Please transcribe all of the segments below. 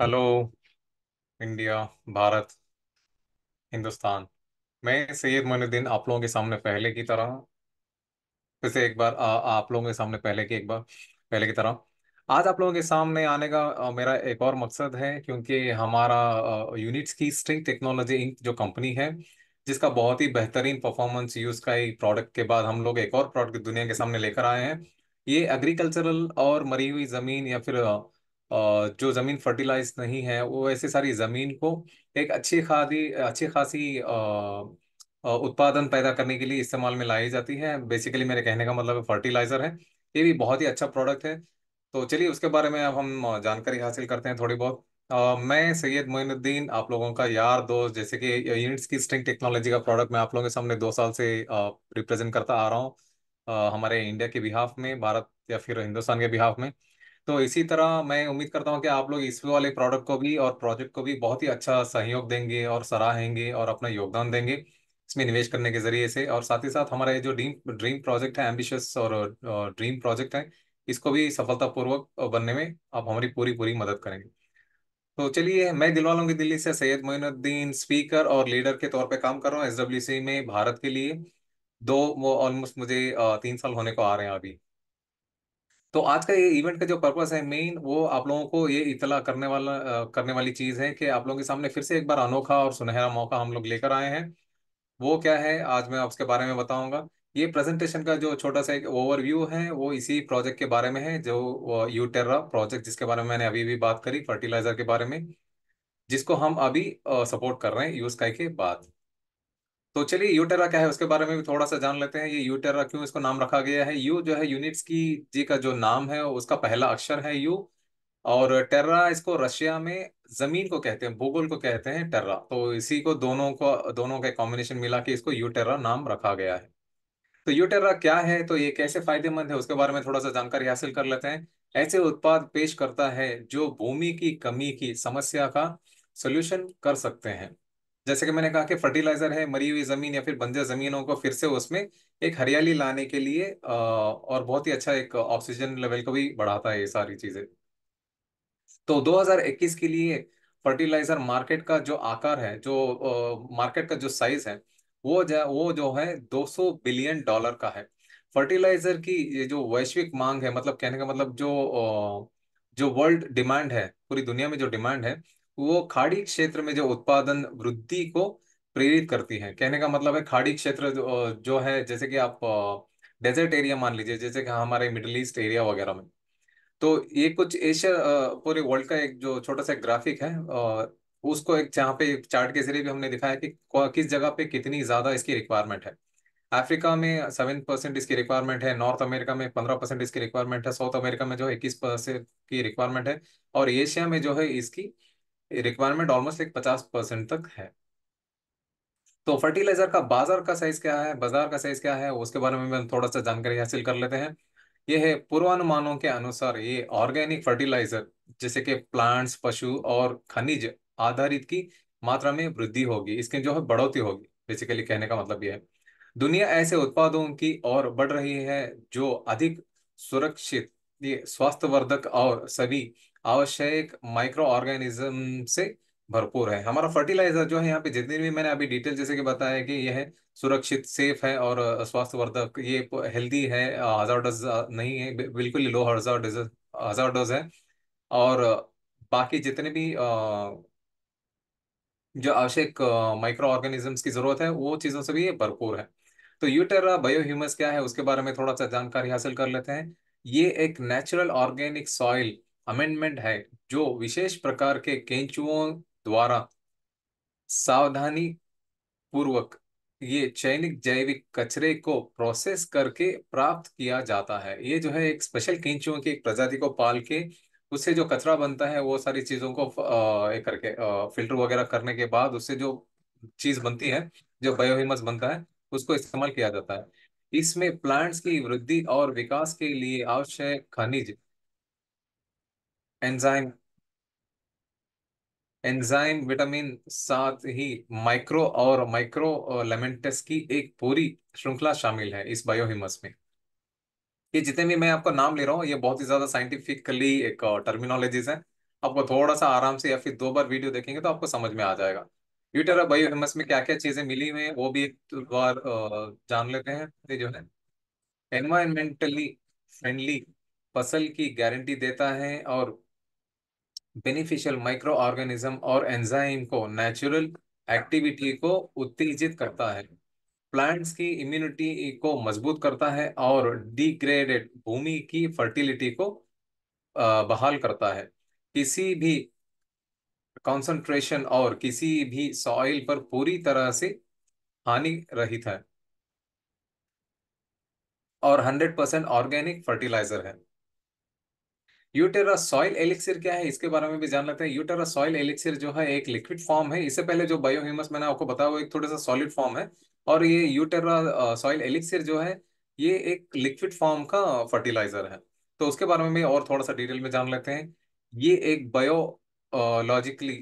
hello India Bharat Hindustan मैं सैयद मोनुद्दीन आप लोगों के सामने पहले की तरह फिर से एक बार आ, आप लोगों के सामने पहले की एक बार पहले की तरह आज आप लोगों के सामने आने का आ, मेरा एक और मकसद है क्योंकि हमारा यूनिट्स की स्ट्रिंग टेक्नोलॉजी इंक जो कंपनी है जिसका बहुत ही बेहतरीन परफॉर्मेंस यूज का ही प्रोडक्ट के बाद हम लोग एक और प्रोडक्ट दुनिया के सामने लेकर आए हैं ये एग्रीकल्चरल और मरी हुई जमीन या फिर आ, जो ज़मीन फर्टिलाइज नहीं है वो ऐसे सारी ज़मीन को एक अच्छी खादी अच्छी खासी उत्पादन पैदा करने के लिए इस्तेमाल में लाई जाती है बेसिकली मेरे कहने का मतलब फर्टिलाइज़र है ये भी बहुत ही अच्छा प्रोडक्ट है तो चलिए उसके बारे में अब हम जानकारी हासिल करते हैं थोड़ी बहुत आ, मैं सैयद मोइनुद्दीन आप लोगों का यार दोस्त जैसे कि यूनिट्स की स्ट्रिंग टेक्नोलॉजी का प्रोडक्ट मैं आप लोगों के सामने दो साल से रिप्रेजेंट करता आ रहा हूँ हमारे इंडिया के बिहाफ में भारत या फिर हिंदुस्तान के बिहाफ में तो इसी तरह मैं उम्मीद करता हूँ कि आप लोग इस वाले प्रोडक्ट को भी और प्रोजेक्ट को भी बहुत ही अच्छा सहयोग देंगे और सराहेंगे और अपना योगदान देंगे इसमें निवेश करने के जरिए से और साथ ही साथ हमारा ये जो ड्रीम ड्रीम प्रोजेक्ट है एम्बिशियस और, ड्रीम प्रोजेक्ट है इसको भी सफलतापूर्वक बनने में आप हमारी पूरी पूरी मदद करेंगे तो चलिए मैं दिलवालों की दिल्ली से सैयद मोइनुद्दीन स्पीकर और लीडर के तौर पे काम कर रहा हूँ एस में भारत के लिए दो वो ऑलमोस्ट मुझे तीन साल होने को आ रहे हैं अभी तो आज का ये इवेंट का जो पर्पस है मेन वो आप लोगों को ये इतला करने वाला करने वाली चीज़ है कि आप लोगों के सामने फिर से एक बार अनोखा और सुनहरा मौका हम लोग लेकर आए हैं वो क्या है आज मैं उसके बारे में बताऊंगा ये प्रेजेंटेशन का जो छोटा सा एक ओवरव्यू है वो इसी प्रोजेक्ट के बारे में है जो यूटेरा प्रोजेक्ट जिसके बारे में मैंने अभी भी बात करी फर्टिलाइजर के बारे में जिसको हम अभी सपोर्ट कर रहे हैं यूएसकाई के बाद तो चलिए यूटेरा क्या है उसके बारे में भी थोड़ा सा जान लेते हैं ये यूटेरा क्यों इसको नाम रखा गया है यू जो है यूनिट्स की जी का जो नाम है उसका पहला अक्षर है यू और टेर्रा इसको रशिया में जमीन को कहते हैं भूगोल को कहते हैं टेर्रा तो इसी को दोनों को दोनों का कॉम्बिनेशन मिला के इसको यूटेरा नाम रखा गया है तो यूटेरा क्या है तो ये कैसे फायदेमंद है उसके बारे में थोड़ा सा जानकारी हासिल कर लेते हैं ऐसे उत्पाद पेश करता है जो भूमि की कमी की समस्या का सोल्यूशन कर सकते हैं जैसे कि मैंने कहा कि फर्टिलाइजर है मरी हुई जमीन या फिर बंजर जमीनों को फिर से उसमें एक हरियाली लाने के लिए और बहुत ही अच्छा एक ऑक्सीजन लेवल को भी बढ़ाता है ये सारी चीजें तो 2021 के लिए फर्टिलाइजर मार्केट का जो आकार है जो मार्केट का जो साइज है वो जो वो जो है 200 बिलियन डॉलर का है फर्टिलाइजर की ये जो वैश्विक मांग है मतलब कहने का मतलब जो जो वर्ल्ड डिमांड है पूरी दुनिया में जो डिमांड है वो खाड़ी क्षेत्र में जो उत्पादन वृद्धि को प्रेरित करती है कहने का मतलब है खाड़ी क्षेत्र जो, जो है जैसे कि आप डेजर्ट एरिया मान लीजिए जैसे कि हमारे मिडल ईस्ट एरिया वगैरह में तो ये कुछ एशिया पूरे वर्ल्ड का एक जो छोटा सा ग्राफिक है उसको एक जहाँ पे चार्ट के जरिए भी हमने दिखाया कि किस जगह पे कितनी ज्यादा इसकी रिक्वायरमेंट है अफ्रीका में सेवन परसेंट इसकी रिक्वायरमेंट है नॉर्थ अमेरिका में पंद्रह परसेंट इसकी रिक्वायरमेंट है साउथ अमेरिका में जो है इक्कीस परसेंट की रिक्वायरमेंट है और एशिया में जो है इसकी रिक्वायरमेंट ऑलमोस्ट एक पचास परसेंट तक है तो फर्टिलाइजर का बाजार का साइज क्या है बाजार का साइज क्या है उसके बारे में थोड़ा सा जानकारी हासिल कर लेते हैं यह है पूर्वानुमानों के अनुसार ये ऑर्गेनिक फर्टिलाइजर जैसे कि प्लांट्स पशु और खनिज आधारित की मात्रा में वृद्धि होगी इसकी जो है बढ़ोतरी होगी बेसिकली कहने का मतलब यह है दुनिया ऐसे उत्पादों की ओर बढ़ रही है जो अधिक सुरक्षित स्वास्थ्यवर्धक और सभी आवश्यक माइक्रो ऑर्गेनिज्म से भरपूर है हमारा फर्टिलाइजर जो है यहाँ पे जितनी भी मैंने अभी डिटेल जैसे कि बताया कि यह है सुरक्षित सेफ है और स्वास्थ्यवर्धक ये हेल्दी है हजार डोज नहीं है बिल्कुल लो हजार हजार डोज है और बाकी जितने भी जो आवश्यक माइक्रो ऑर्गेनिजम्स की जरूरत है वो चीज़ों से भी ये भरपूर है तो यूटेरा बायो ह्यूमस क्या है उसके बारे में थोड़ा सा जानकारी हासिल कर लेते हैं ये एक नेचुरल ऑर्गेनिक सॉइल अमेंडमेंट है जो विशेष प्रकार के केंचुओं द्वारा सावधानी पूर्वक ये चयनिक जैविक कचरे को प्रोसेस करके प्राप्त किया जाता है ये जो है एक स्पेशल केंचुओं की एक प्रजाति को पाल के उससे जो कचरा बनता है वो सारी चीजों को एक करके फिल्टर वगैरह करने के बाद उससे जो चीज बनती है जो बायोहिमस बनता है उसको इस्तेमाल किया जाता है इसमें प्लांट्स की वृद्धि और विकास के लिए आवश्यक खनिज एंजाइम एंजाइम विटामिन साथ ही माइक्रो और माइक्रो लेमेंटस की एक पूरी श्रृंखला शामिल है इस बायोहिमस में ये जितने भी मैं आपको नाम ले रहा हूँ ये बहुत ही ज्यादा साइंटिफिकली एक टर्मिनोलॉजीज है आपको थोड़ा सा आराम से या फिर दो बार वीडियो देखेंगे तो आपको समझ में आ जाएगा और बायोहिमस में क्या क्या चीजें मिली हुई है वो भी एक बार जान लेते हैं ये जो है एनवायरमेंटली फ्रेंडली फसल की गारंटी देता है और बेनिफिशियल माइक्रो ऑर्गेनिज्म और एंजाइम को नेचुरल एक्टिविटी को उत्तेजित करता है प्लांट्स की इम्यूनिटी को मजबूत करता है और डिग्रेडेड भूमि की फर्टिलिटी को बहाल करता है किसी भी कंसंट्रेशन और किसी भी सॉइल पर पूरी तरह से हानि रहित है और 100% ऑर्गेनिक फर्टिलाइजर है यूटेरा सॉइल एलिक्सिर क्या है इसके बारे में भी जान लेते हैं यूटेरा सॉइल एलिक्सिर जो है एक लिक्विड फॉर्म है इससे पहले जो बायोह्यूमस मैंने आपको बताया वो एक थोड़ा सा सॉलिड फॉर्म है और ये यूटेरा सॉइल एलिक्सिर जो है ये एक लिक्विड फॉर्म का फर्टिलाइजर है तो उसके बारे में भी और थोड़ा सा डिटेल में जान लेते हैं ये एक बायोलॉजिकली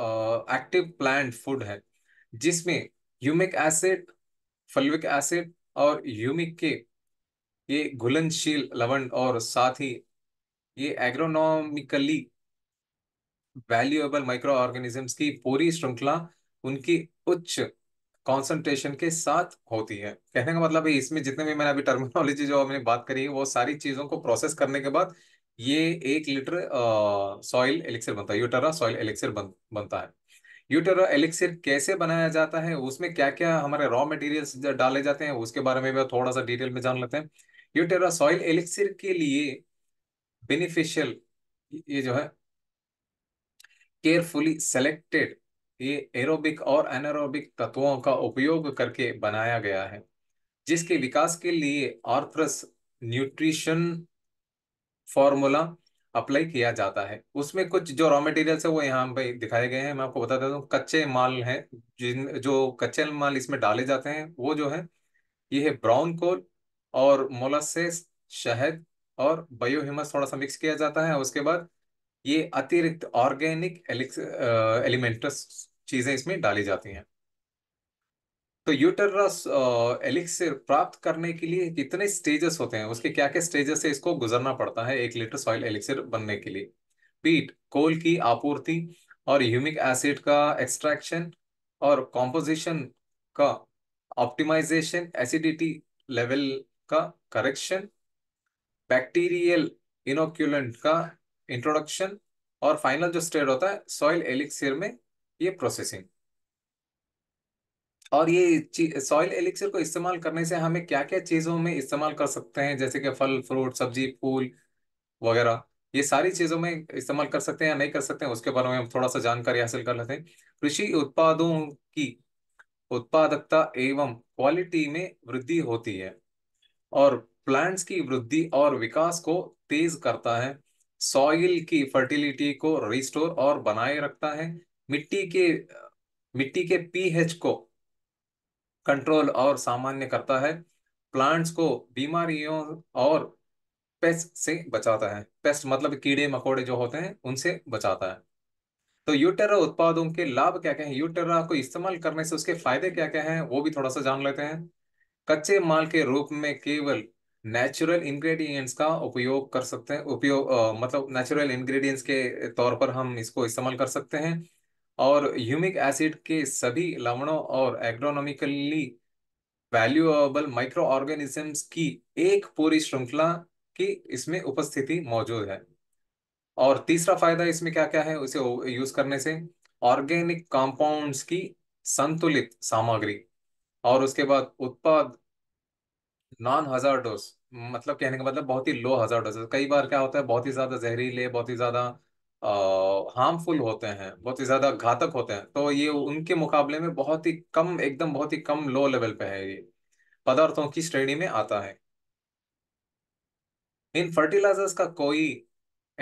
एक्टिव प्लांट फूड है जिसमें ह्यूमिक एसिड फल्विक एसिड और ह्यूमिक के ये घुलनशील लवण और साथ ही ये एग्रोनॉमिकली वैल्यूएबल माइक्रो ऑर्गेनिजम्स की पूरी श्रृंखला उनकी उच्च कॉन्सेंट्रेशन के साथ होती है कहने का मतलब है इसमें जितने भी मैंने अभी टर्मिनोलॉजी जो हमने बात करी है वो सारी चीजों को प्रोसेस करने के बाद ये एक लीटर सॉइल एलिक्सर बनता है यूटेरा सॉइल एलिक्सर बन, बनता है यूटेरा एलिक्सर कैसे बनाया जाता है उसमें क्या क्या हमारे रॉ मटेरियल्स डाले जाते हैं उसके बारे में भी थोड़ा सा डिटेल में जान लेते हैं यूटेरा सॉइल एलिक्सर के लिए बेनिफिशियल ये जो है केयरफुली सेलेक्टेड ये एरोबिक और एनरोबिक तत्वों का उपयोग करके बनाया गया है जिसके विकास के लिए आर्थरस न्यूट्रिशन फॉर्मूला अप्लाई किया जाता है उसमें कुछ जो रॉ मटेरियल्स है वो यहाँ पे दिखाए गए हैं मैं आपको बता देता हूँ कच्चे माल है जिन जो कच्चे माल इसमें डाले जाते हैं वो जो है ये है ब्राउन कोल और मोलासेस शहद और बायोह्यूमस थोड़ा सा मिक्स किया जाता है उसके बाद ये अतिरिक्त ऑर्गेनिक एलिमेंटस चीजें इसमें डाली जाती हैं तो यूटरस एलिक्सर प्राप्त करने के लिए कितने स्टेजेस होते हैं उसके क्या क्या स्टेजेस से इसको गुजरना पड़ता है एक लीटर सॉइल एलिक्सर बनने के लिए पीट कोल की आपूर्ति और ह्यूमिक एसिड का एक्सट्रैक्शन और कॉम्पोजिशन का ऑप्टिमाइजेशन एसिडिटी लेवल का करेक्शन बैक्टीरियल इनोक्यूलेंट का इंट्रोडक्शन और फाइनल जो स्टेट होता है सॉइल एलिक्सियर में ये प्रोसेसिंग और ये सॉइल एलिक्सियर को इस्तेमाल करने से हमें क्या क्या चीजों में इस्तेमाल कर सकते हैं जैसे कि फल फ्रूट सब्जी फूल वगैरह ये सारी चीजों में इस्तेमाल कर सकते हैं या नहीं कर सकते हैं उसके बारे में हम थोड़ा सा जानकारी हासिल कर लेते हैं कृषि उत्पादों की उत्पादकता एवं क्वालिटी में वृद्धि होती है और प्लांट्स की वृद्धि और विकास को तेज करता है सॉइल की फर्टिलिटी को रिस्टोर और बनाए रखता है मिट्टी के मिट्टी के पीएच को कंट्रोल और सामान्य करता है प्लांट्स को बीमारियों और पेस्ट से बचाता है पेस्ट मतलब कीड़े मकोड़े जो होते हैं उनसे बचाता है तो यूटेरा उत्पादों के लाभ क्या क्या हैं यूटेरा को इस्तेमाल करने से उसके फायदे क्या क्या हैं वो भी थोड़ा सा जान लेते हैं कच्चे माल के रूप में केवल नेचुरल इंग्रेडिएंट्स का उपयोग कर सकते हैं उपयोग मतलब नेचुरल इंग्रेडिएंट्स के तौर पर हम इसको इस्तेमाल कर सकते हैं और ह्यूमिक एसिड के सभी लवणों और एग्रोनॉमिकली वैल्यूएबल माइक्रो ऑर्गेनिजम्स की एक पूरी श्रृंखला की इसमें उपस्थिति मौजूद है और तीसरा फायदा इसमें क्या क्या है उसे यूज करने से ऑर्गेनिक कंपाउंड्स की संतुलित सामग्री और उसके बाद उत्पाद नॉन हजार डोज मतलब कहने का मतलब बहुत ही लो हजार डोज कई बार क्या होता है बहुत ही ज्यादा जहरीले बहुत ही ज्यादा हार्मफुल होते हैं बहुत ही ज्यादा घातक होते हैं तो ये उनके मुकाबले में बहुत ही कम एकदम बहुत ही कम लो लेवल पे है ये पदार्थों की श्रेणी में आता है इन फर्टिलाइजर्स का कोई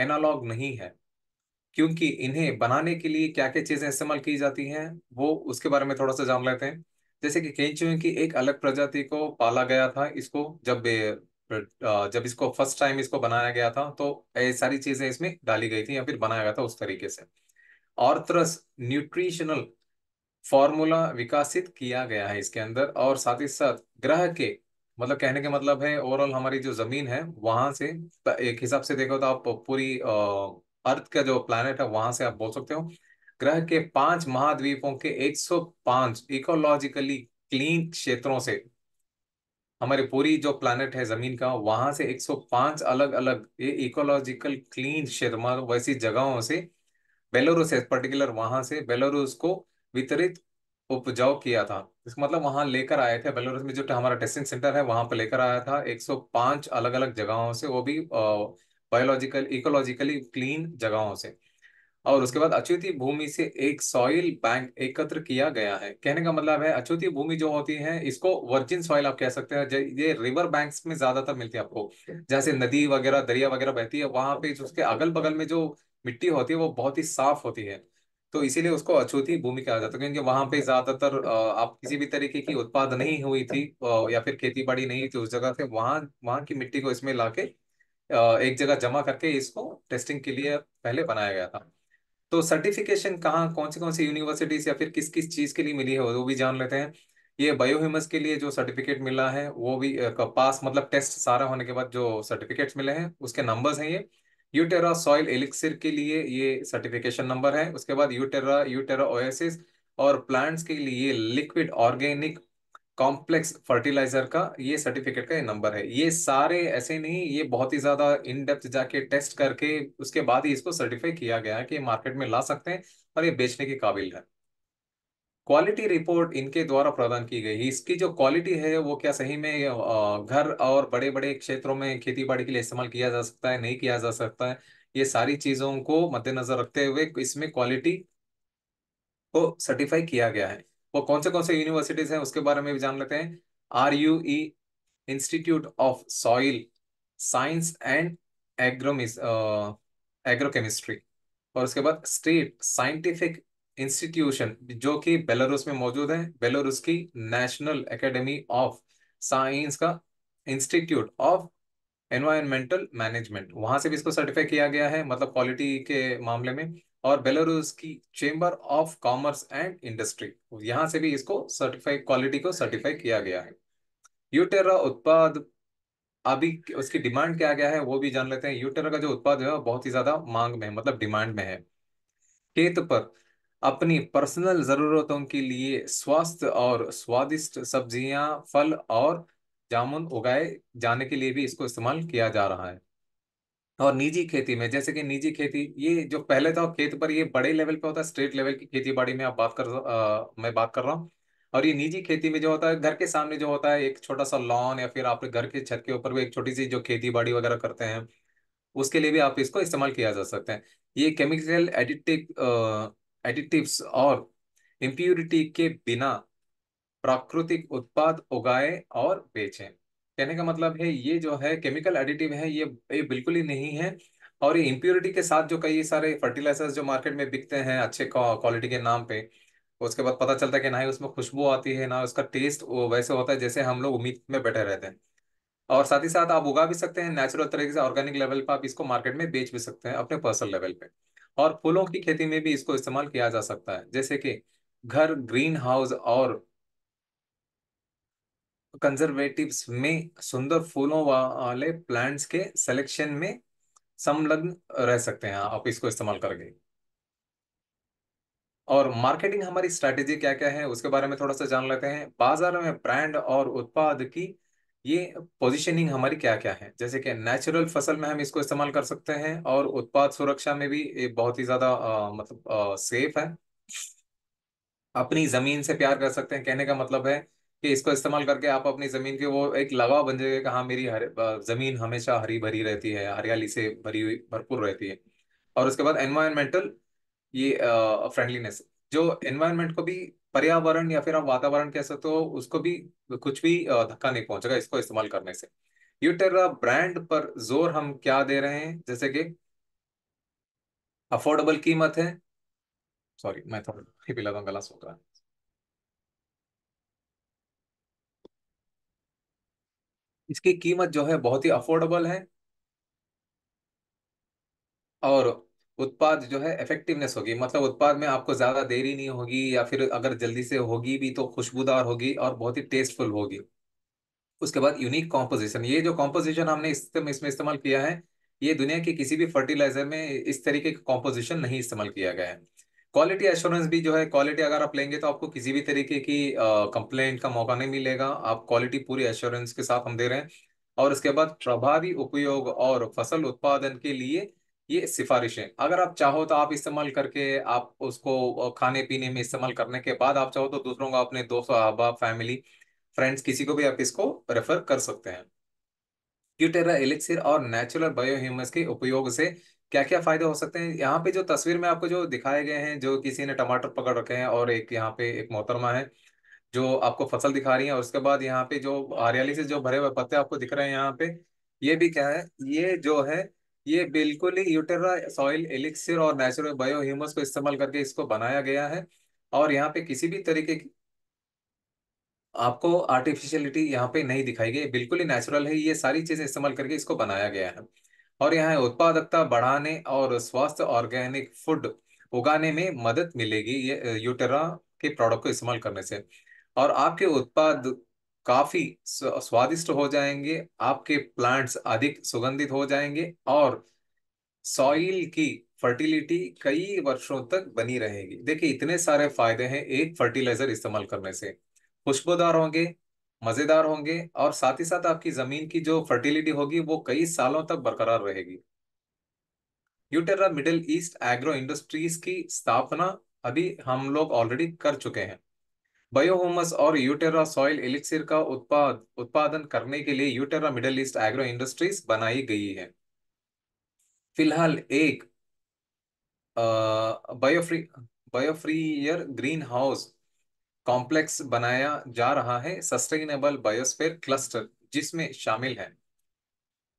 एनालॉग नहीं है क्योंकि इन्हें बनाने के लिए क्या क्या चीजें इस्तेमाल की जाती हैं वो उसके बारे में थोड़ा सा जान लेते हैं जैसे कि कई की एक अलग प्रजाति को पाला गया था इसको जब जब इसको फर्स्ट टाइम इसको बनाया गया था तो ये सारी चीजें इसमें डाली गई थी या फिर बनाया गया था उस तरीके से ऑर्थरस न्यूट्रिशनल फॉर्मूला विकसित किया गया है इसके अंदर और साथ ही साथ ग्रह के मतलब कहने के मतलब है ओवरऑल हमारी जो जमीन है वहां से एक हिसाब से देखो तो आप पूरी अर्थ का जो प्लानट है वहां से आप बोल सकते हो ग्रह के पांच महाद्वीपों के 105 इकोलॉजिकली क्लीन क्षेत्रों से हमारे पूरी जो प्लानट है जमीन का वहां से 105 अलग अलग ये इकोलॉजिकल क्लीन क्षेत्र मतलब वैसी जगहों से बेलोरुस है पर्टिकुलर वहां से बेलोरुस को वितरित उपजाऊ किया था इसका मतलब वहां लेकर आए थे बेलोरुस में जो हमारा टेस्टिंग सेंटर है वहां पर लेकर आया था 105 अलग अलग जगहों से वो भी बायोलॉजिकल इकोलॉजिकली क्लीन जगहों से और उसके बाद अच्युति भूमि से एक सॉइल बैंक एकत्र किया गया है कहने का मतलब है अच्युति भूमि जो होती है इसको वर्जिन सॉइल आप कह सकते हैं ये रिवर बैंक्स में ज्यादातर मिलती है आपको जैसे नदी वगैरह दरिया वगैरह बहती है वहां पे उसके अगल बगल में जो मिट्टी होती है वो बहुत ही साफ होती है तो इसीलिए उसको अछूती भूमि कहा जाता है क्योंकि वहां पे ज्यादातर आप किसी भी तरीके की उत्पाद नहीं हुई थी या फिर खेती बाड़ी नहीं थी उस जगह से वहां वहां की मिट्टी को इसमें लाके एक जगह जमा करके इसको टेस्टिंग के लिए पहले बनाया गया था तो सर्टिफिकेशन कहाँ कौन सी कौन सी यूनिवर्सिटीज या फिर किस किस चीज के लिए मिली है वो भी जान लेते हैं ये बायोहिमस के लिए जो सर्टिफिकेट मिला है वो भी पास मतलब टेस्ट सारा होने के बाद जो सर्टिफिकेट्स मिले हैं उसके नंबर्स हैं ये यूटेरा सॉइल एलिक्सिर के लिए ये सर्टिफिकेशन नंबर है उसके बाद यूटेरा यूटेरा ओएसिस और प्लांट्स के लिए लिक्विड ऑर्गेनिक कॉम्प्लेक्स फर्टिलाइजर का ये सर्टिफिकेट का ये नंबर है ये सारे ऐसे नहीं ये बहुत ही ज्यादा इन डेप्थ जाके टेस्ट करके उसके बाद ही इसको सर्टिफाई किया गया है कि मार्केट में ला सकते हैं और ये बेचने के काबिल है क्वालिटी रिपोर्ट इनके द्वारा प्रदान की गई इसकी जो क्वालिटी है वो क्या सही में घर और बड़े बड़े क्षेत्रों में खेती बाड़ी के लिए इस्तेमाल किया जा सकता है नहीं किया जा सकता है ये सारी चीजों को मद्देनजर रखते हुए इसमें क्वालिटी को सर्टिफाई किया गया है वो कौन से कौन से यूनिवर्सिटीज हैं उसके बारे में भी जान लेते हैं R U E institute of soil science and एग्रोमिस एग्रोकेमिस्ट्री और उसके बाद स्टेट साइंटिफिक इंस्टीट्यूशन जो कि बेलारूस में मौजूद है बेलारूस की नेशनल एकेडमी ऑफ साइंस का इंस्टीट्यूट ऑफ एनवायरमेंटल मैनेजमेंट वहां से भी इसको सर्टिफाई किया गया है मतलब क्वालिटी के मामले में और बेलारूस की chamber of commerce and industry यहां से भी इसको सर्टिफाई क्वालिटी को सर्टिफाई किया गया है यूटेरा उत्पाद अभी उसकी डिमांड क्या गया है वो भी जान लेते हैं यूटेरा का जो उत्पाद है बहुत ही ज्यादा मांग में है मतलब डिमांड में है खेत पर अपनी पर्सनल जरूरतों के लिए स्वस्थ और स्वादिष्ट सब्जियां फल और जामुन उगाए जाने के लिए भी इसको इस्तेमाल किया जा रहा है और निजी खेती में जैसे कि निजी खेती ये जो पहले था खेत पर ये बड़े लेवल पे होता है स्टेट लेवल की खेती बाड़ी में आप बात कर आ, मैं बात कर रहा हूँ और ये निजी खेती में जो होता है घर के सामने जो होता है एक छोटा सा लॉन या फिर आप घर के छत के ऊपर भी एक छोटी सी जो खेती बाड़ी वगैरह करते हैं उसके लिए भी आप इसको इस्तेमाल किया जा सकते हैं ये केमिकल एडिटिव एडिटिव्स और इम्प्यूरिटी के बिना प्राकृतिक उत्पाद उगाए और बेचें कहने का मतलब है ये जो है केमिकल एडिटिव है ये ये बिल्कुल ही नहीं है और ये इम्प्योरिटी के साथ जो कई सारे फर्टिलाइजर्स जो मार्केट में बिकते हैं अच्छे क्वालिटी के नाम पे उसके बाद पता चलता है कि ना ही उसमें खुशबू आती है ना उसका टेस्ट वैसे होता है जैसे हम लोग उम्मीद में बैठे रहते हैं और साथ ही साथ आप उगा भी सकते हैं नेचुरल तरीके से ऑर्गेनिक लेवल पर आप इसको मार्केट में बेच भी सकते हैं अपने पर्सनल लेवल पे और फूलों की खेती में भी इसको इस्तेमाल किया जा सकता है जैसे कि घर ग्रीन हाउस और कंजर्वेटिव्स में सुंदर फूलों वाले प्लांट्स के सिलेक्शन में संलग्न रह सकते हैं आप इसको इस्तेमाल करके और मार्केटिंग हमारी स्ट्रेटेजी क्या क्या है उसके बारे में थोड़ा सा जान लेते हैं बाजार में ब्रांड और उत्पाद की ये पोजीशनिंग हमारी क्या क्या है जैसे कि नेचुरल फसल में हम इसको इस्तेमाल कर सकते हैं और उत्पाद सुरक्षा में भी ये बहुत ही ज्यादा मतलब सेफ है अपनी जमीन से प्यार कर सकते हैं कहने का मतलब है कि इसको इस्तेमाल करके आप अपनी जमीन के वो एक लगाव बन जाएगा कि हाँ मेरी हर, जमीन हमेशा हरी भरी रहती है हरियाली से भरी हुई भरपूर रहती है और उसके बाद एनवायरमेंटल ये फ्रेंडलीनेस जो एनवायरमेंट को भी पर्यावरण या फिर आप वातावरण कह सकते हो तो उसको भी कुछ भी धक्का नहीं पहुंचेगा इसको इस्तेमाल करने से यूटेरा ब्रांड पर जोर हम क्या दे रहे हैं जैसे कि अफोर्डेबल कीमत है सॉरी मैं थोड़ा ही पिला दूंगा सोच रहा इसकी कीमत जो है बहुत ही अफोर्डेबल है और उत्पाद जो है इफेक्टिवनेस होगी मतलब उत्पाद में आपको ज्यादा देरी नहीं होगी या फिर अगर जल्दी से होगी भी तो खुशबूदार होगी और बहुत ही टेस्टफुल होगी उसके बाद यूनिक कॉम्पोजिशन ये जो कॉम्पोजिशन हमने इस, इसमें इस्तेमाल किया है ये दुनिया के किसी भी फर्टिलाइजर में इस तरीके का कॉम्पोजिशन नहीं इस्तेमाल किया गया है क्वालिटी एश्योरेंस भी जो है क्वालिटी अगर आप लेंगे तो आपको किसी भी तरीके की कंप्लेंट का मौका नहीं मिलेगा आप क्वालिटी पूरी एश्योरेंस के साथ हम दे रहे हैं और उसके बाद प्रभावी उपयोग और फसल उत्पादन के लिए ये सिफारिशें अगर आप चाहो तो आप इस्तेमाल करके आप उसको खाने पीने में इस्तेमाल करने के बाद आप चाहो तो दूसरों का अपने दोस्त अहबाब फैमिली फ्रेंड्स किसी को भी आप इसको रेफर कर सकते हैं क्यूटेरा एलिक्सिर और नेचुरल बायोह्यूमस के उपयोग से क्या क्या फायदे हो सकते हैं यहाँ पे जो तस्वीर में आपको जो दिखाए गए हैं जो किसी ने टमाटर पकड़ रखे हैं और एक यहाँ पे एक मोहतरमा है जो आपको फसल दिखा रही है और उसके बाद यहाँ पे जो हरियाली से जो भरे हुए पत्ते आपको दिख रहे हैं यहाँ पे ये भी क्या है ये जो है ये बिल्कुल ही यूटेरा सॉइल एलिक्सिर और नेचुरल बायो ह्यूमस को इस्तेमाल करके इसको बनाया गया है और यहाँ पे किसी भी तरीके की आपको आर्टिफिशियलिटी यहाँ पे नहीं दिखाई गई बिल्कुल ही नेचुरल है ये सारी चीजें इस्तेमाल करके इसको बनाया गया है और यहाँ उत्पादकता बढ़ाने और स्वस्थ ऑर्गेनिक फूड उगाने में मदद मिलेगी ये यूटेरा के प्रोडक्ट को इस्तेमाल करने से और आपके उत्पाद काफी स्वादिष्ट हो जाएंगे आपके प्लांट्स अधिक सुगंधित हो जाएंगे और सॉइल की फर्टिलिटी कई वर्षों तक बनी रहेगी देखिए इतने सारे फायदे हैं एक फर्टिलाइजर इस्तेमाल करने से खुशबूदार होंगे मजेदार होंगे और साथ ही साथ आपकी जमीन की जो फर्टिलिटी होगी वो कई सालों तक बरकरार रहेगी Utera Middle East agro industries की स्थापना अभी हम लोग ऑलरेडी कर चुके हैं बायोहोमस और यूटेरा सॉइल एलिक्सिर का उत्पाद उत्पादन करने के लिए Utera Middle East agro industries बनाई गई है फिलहाल एक बायोफ्री बायोफ्रीयर ग्रीन हाउस कॉम्प्लेक्स बनाया जा रहा है सस्टेनेबल बायोस्फेयर क्लस्टर जिसमें शामिल है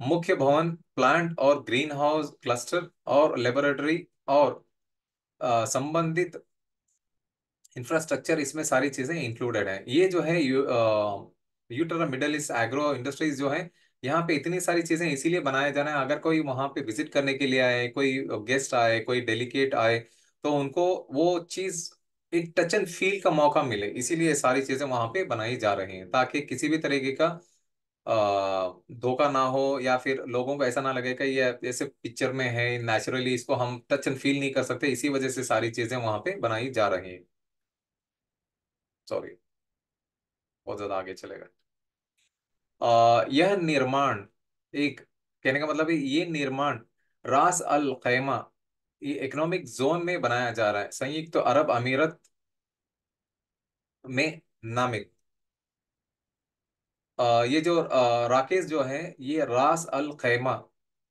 मुख्य भवन प्लांट और ग्रीन हाउस क्लस्टर और लेबोरेटरी और संबंधित इंफ्रास्ट्रक्चर इसमें सारी चीजें इंक्लूडेड है ये जो है Utera Middle East agro industries जो है यहाँ पे इतनी सारी चीजें इसीलिए बनाया जाना है अगर कोई वहां पे विजिट करने के लिए आए कोई गेस्ट आए कोई डेलीकेट आए तो उनको वो चीज एक टच एंड फील का मौका मिले इसीलिए सारी चीजें वहां पे बनाई जा रही हैं ताकि किसी भी तरीके का धोखा ना हो या फिर लोगों को ऐसा ना लगे कि ये ऐसे पिक्चर में है नेचुरली इसको हम टच एंड फील नहीं कर सकते इसी वजह से सारी चीजें वहां पे बनाई जा रही हैं सॉरी बहुत ज्यादा आगे चलेगा यह निर्माण एक कहने का मतलब ये निर्माण रास अल खैमा इकोनॉमिक जोन में बनाया जा रहा है संयुक्त तो अरब अमीरत में नामिक ये जो राकेश जो है ये रास अल खैमा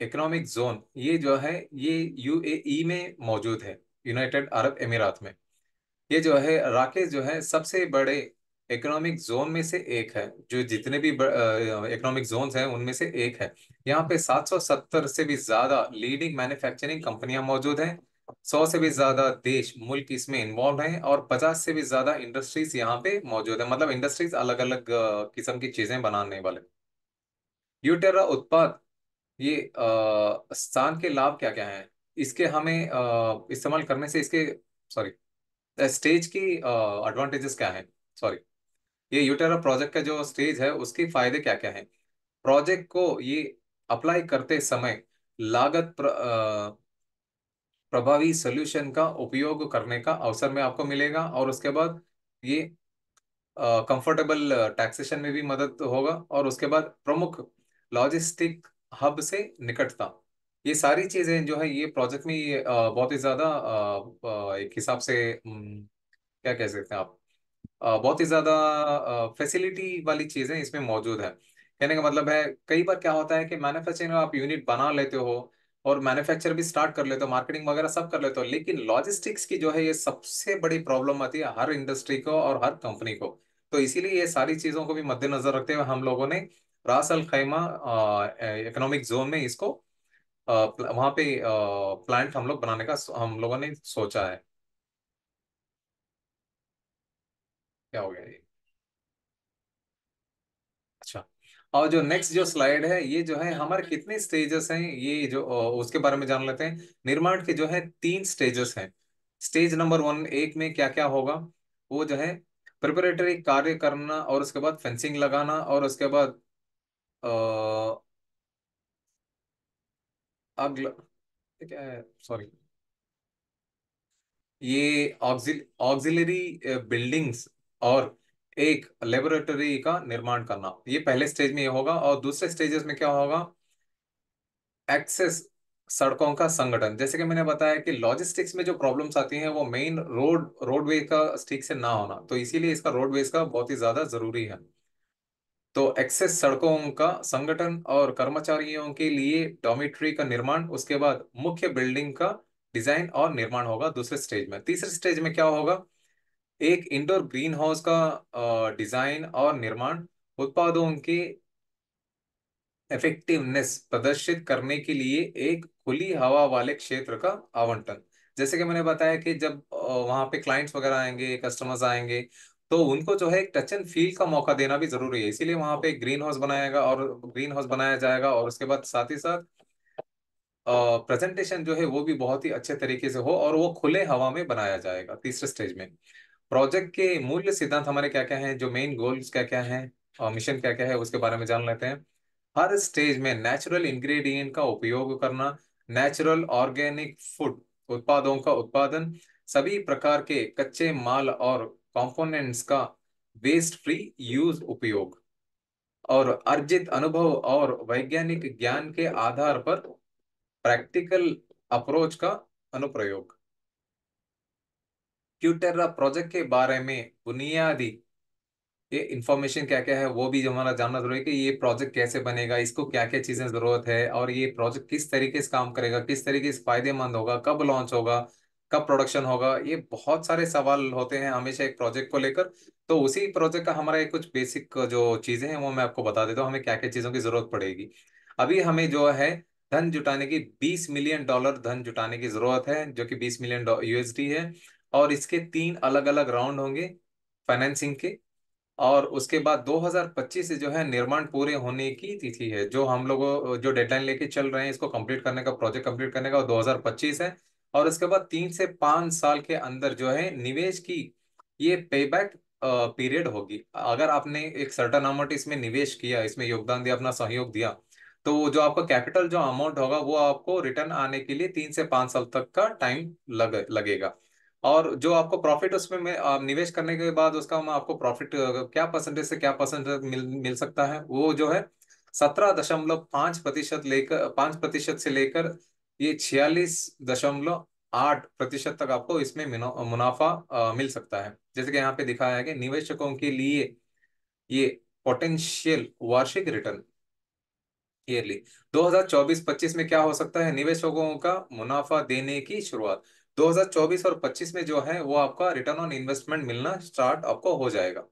इकोनॉमिक जोन ये जो है ये यूएई e में मौजूद है यूनाइटेड अरब अमीरात में ये जो है राकेश जो है सबसे बड़े इकोनॉमिक जोन में से एक है जो जितने भी इकोनॉमिक जोन हैं उनमें से एक है यहाँ पे 770 से भी ज्यादा लीडिंग मैन्युफैक्चरिंग कंपनियां मौजूद हैं 100 से भी ज्यादा देश मुल्क इसमें इन्वॉल्व हैं और 50 से भी ज्यादा इंडस्ट्रीज यहाँ पे मौजूद है मतलब इंडस्ट्रीज अलग अलग किस्म की चीजें बनाने वाले यूटेरा उत्पाद ये स्थान के लाभ क्या क्या है इसके हमें इस्तेमाल करने से इसके सॉरी स्टेज की एडवांटेजेस क्या है सॉरी ये यूटेरा प्रोजेक्ट का जो स्टेज है उसके फायदे क्या क्या है प्रोजेक्ट को ये अप्लाई करते समय लागत प्र, आ, प्रभावी सोल्यूशन का उपयोग करने का अवसर में आपको मिलेगा और उसके बाद ये कंफर्टेबल टैक्सेशन में भी मदद होगा और उसके बाद प्रमुख लॉजिस्टिक हब से निकटता ये सारी चीज़ें जो है ये प्रोजेक्ट में बहुत ही ज़्यादा एक हिसाब से क्या कह सकते हैं आप बहुत ही ज्यादा फैसिलिटी वाली चीजें इसमें मौजूद है कहने का मतलब है कई बार क्या होता है कि मैन्युफैक्चरिंग आप यूनिट बना लेते हो और मैन्युफैक्चर भी स्टार्ट कर लेते हो मार्केटिंग वगैरह सब कर लेते हो लेकिन लॉजिस्टिक्स की जो है ये सबसे बड़ी प्रॉब्लम आती है हर इंडस्ट्री को और हर कंपनी को तो इसीलिए ये सारी चीजों को भी मद्देनजर रखते हुए हम लोगों ने रास अल खैमा इकोनॉमिक जोन में इसको वहां पे प्लांट हम लोग बनाने का हम लोगों ने सोचा है क्या हो गया ये अच्छा और जो नेक्स्ट जो स्लाइड है ये जो है हमारे कितने स्टेजेस हैं ये जो उसके बारे में जान लेते हैं निर्माण के जो है तीन स्टेजेस हैं स्टेज नंबर वन एक में क्या क्या होगा वो जो है प्रिपरेटरी कार्य करना और उसके बाद फेंसिंग लगाना और उसके बाद अगला क्या है सॉरी ये ऑक्सिल ऑक्सिलरी बिल्डिंग्स और एक लेबोरेटरी का निर्माण करना ये पहले स्टेज में ये होगा और दूसरे स्टेजेस में क्या होगा एक्सेस सड़कों का संगठन जैसे कि मैंने बताया कि लॉजिस्टिक्स में जो प्रॉब्लम्स आती हैं वो मेन रोड रोडवे का ठीक से ना होना तो इसीलिए इसका रोडवेज का बहुत ही ज्यादा जरूरी है तो एक्सेस सड़कों का संगठन और कर्मचारियों के लिए डॉमिट्री का निर्माण उसके बाद मुख्य बिल्डिंग का डिजाइन और निर्माण होगा दूसरे स्टेज में तीसरे स्टेज में क्या होगा एक इंडोर ग्रीन हाउस का डिजाइन और निर्माण उत्पादों के इफेक्टिवनेस प्रदर्शित करने के लिए एक खुली हवा वाले क्षेत्र का आवंटन जैसे कि मैंने बताया कि जब वहां पे क्लाइंट्स वगैरह आएंगे कस्टमर्स आएंगे तो उनको जो है एक टच एंड फील का मौका देना भी जरूरी है इसीलिए वहां पे ग्रीन हाउस बनाएगा और ग्रीन हाउस बनाया जाएगा और उसके बाद साथ ही साथ प्रेजेंटेशन जो है वो भी बहुत ही अच्छे तरीके से हो और वो खुले हवा में बनाया जाएगा तीसरे स्टेज में प्रोजेक्ट के मूल्य सिद्धांत हमारे क्या क्या हैं जो मेन गोल्स क्या क्या हैं और मिशन क्या क्या है उसके बारे में जान लेते हैं हर स्टेज में नेचुरल इंग्रेडिएंट का उपयोग करना नेचुरल ऑर्गेनिक फूड उत्पादों का उत्पादन सभी प्रकार के कच्चे माल और कंपोनेंट्स का वेस्ट फ्री यूज उपयोग और अर्जित अनुभव और वैज्ञानिक ज्ञान के आधार पर प्रैक्टिकल अप्रोच का अनुप्रयोग क्यूटेरा प्रोजेक्ट के बारे में बुनियादी ये इन्फॉर्मेशन क्या क्या है वो भी हमारा जानना जरूरी है कि ये प्रोजेक्ट कैसे बनेगा इसको क्या क्या चीज़ें ज़रूरत है और ये प्रोजेक्ट किस तरीके से काम करेगा किस तरीके से फायदेमंद होगा कब लॉन्च होगा कब प्रोडक्शन होगा ये बहुत सारे सवाल होते हैं हमेशा एक प्रोजेक्ट को लेकर तो उसी प्रोजेक्ट का हमारा एक कुछ बेसिक जो चीज़ें हैं वो मैं आपको बता देता हूँ हमें क्या क्या चीज़ों की ज़रूरत पड़ेगी अभी हमें जो है धन जुटाने की 20 मिलियन डॉलर धन जुटाने की ज़रूरत है जो कि 20 मिलियन यूएसडी है और इसके तीन अलग अलग राउंड होंगे फाइनेंसिंग के और उसके बाद 2025 से जो है निर्माण पूरे होने की तिथि है जो हम लोग जो डेडलाइन लेके चल रहे हैं इसको कंप्लीट करने का प्रोजेक्ट कंप्लीट करने का दो हजार है और उसके बाद तीन से पांच साल के अंदर जो है निवेश की ये पे पीरियड होगी अगर आपने एक सर्टन अमाउंट इसमें निवेश किया इसमें योगदान दिया अपना सहयोग दिया तो जो आपका कैपिटल जो अमाउंट होगा वो आपको रिटर्न आने के लिए तीन से पांच साल तक का टाइम लग लगेगा और जो आपको प्रॉफिट उसमें में निवेश करने के बाद उसका मैं आपको प्रॉफिट क्या परसेंटेज से क्या परसेंटेज मिल मिल सकता है वो जो है सत्रह दशमलव पांच प्रतिशत लेकर पांच प्रतिशत से लेकर ये छियालीस दशमलव आठ प्रतिशत तक आपको इसमें मुनाफा मिल सकता है जैसे कि यहाँ पे दिखाया है कि निवेशकों के लिए ये पोटेंशियल वार्षिक रिटर्न ईयरली 2024-25 में क्या हो सकता है निवेशकों का मुनाफा देने की शुरुआत 2024 और 25 में जो है वो आपका रिटर्न ऑन इन्वेस्टमेंट मिलना स्टार्ट आपको हो जाएगा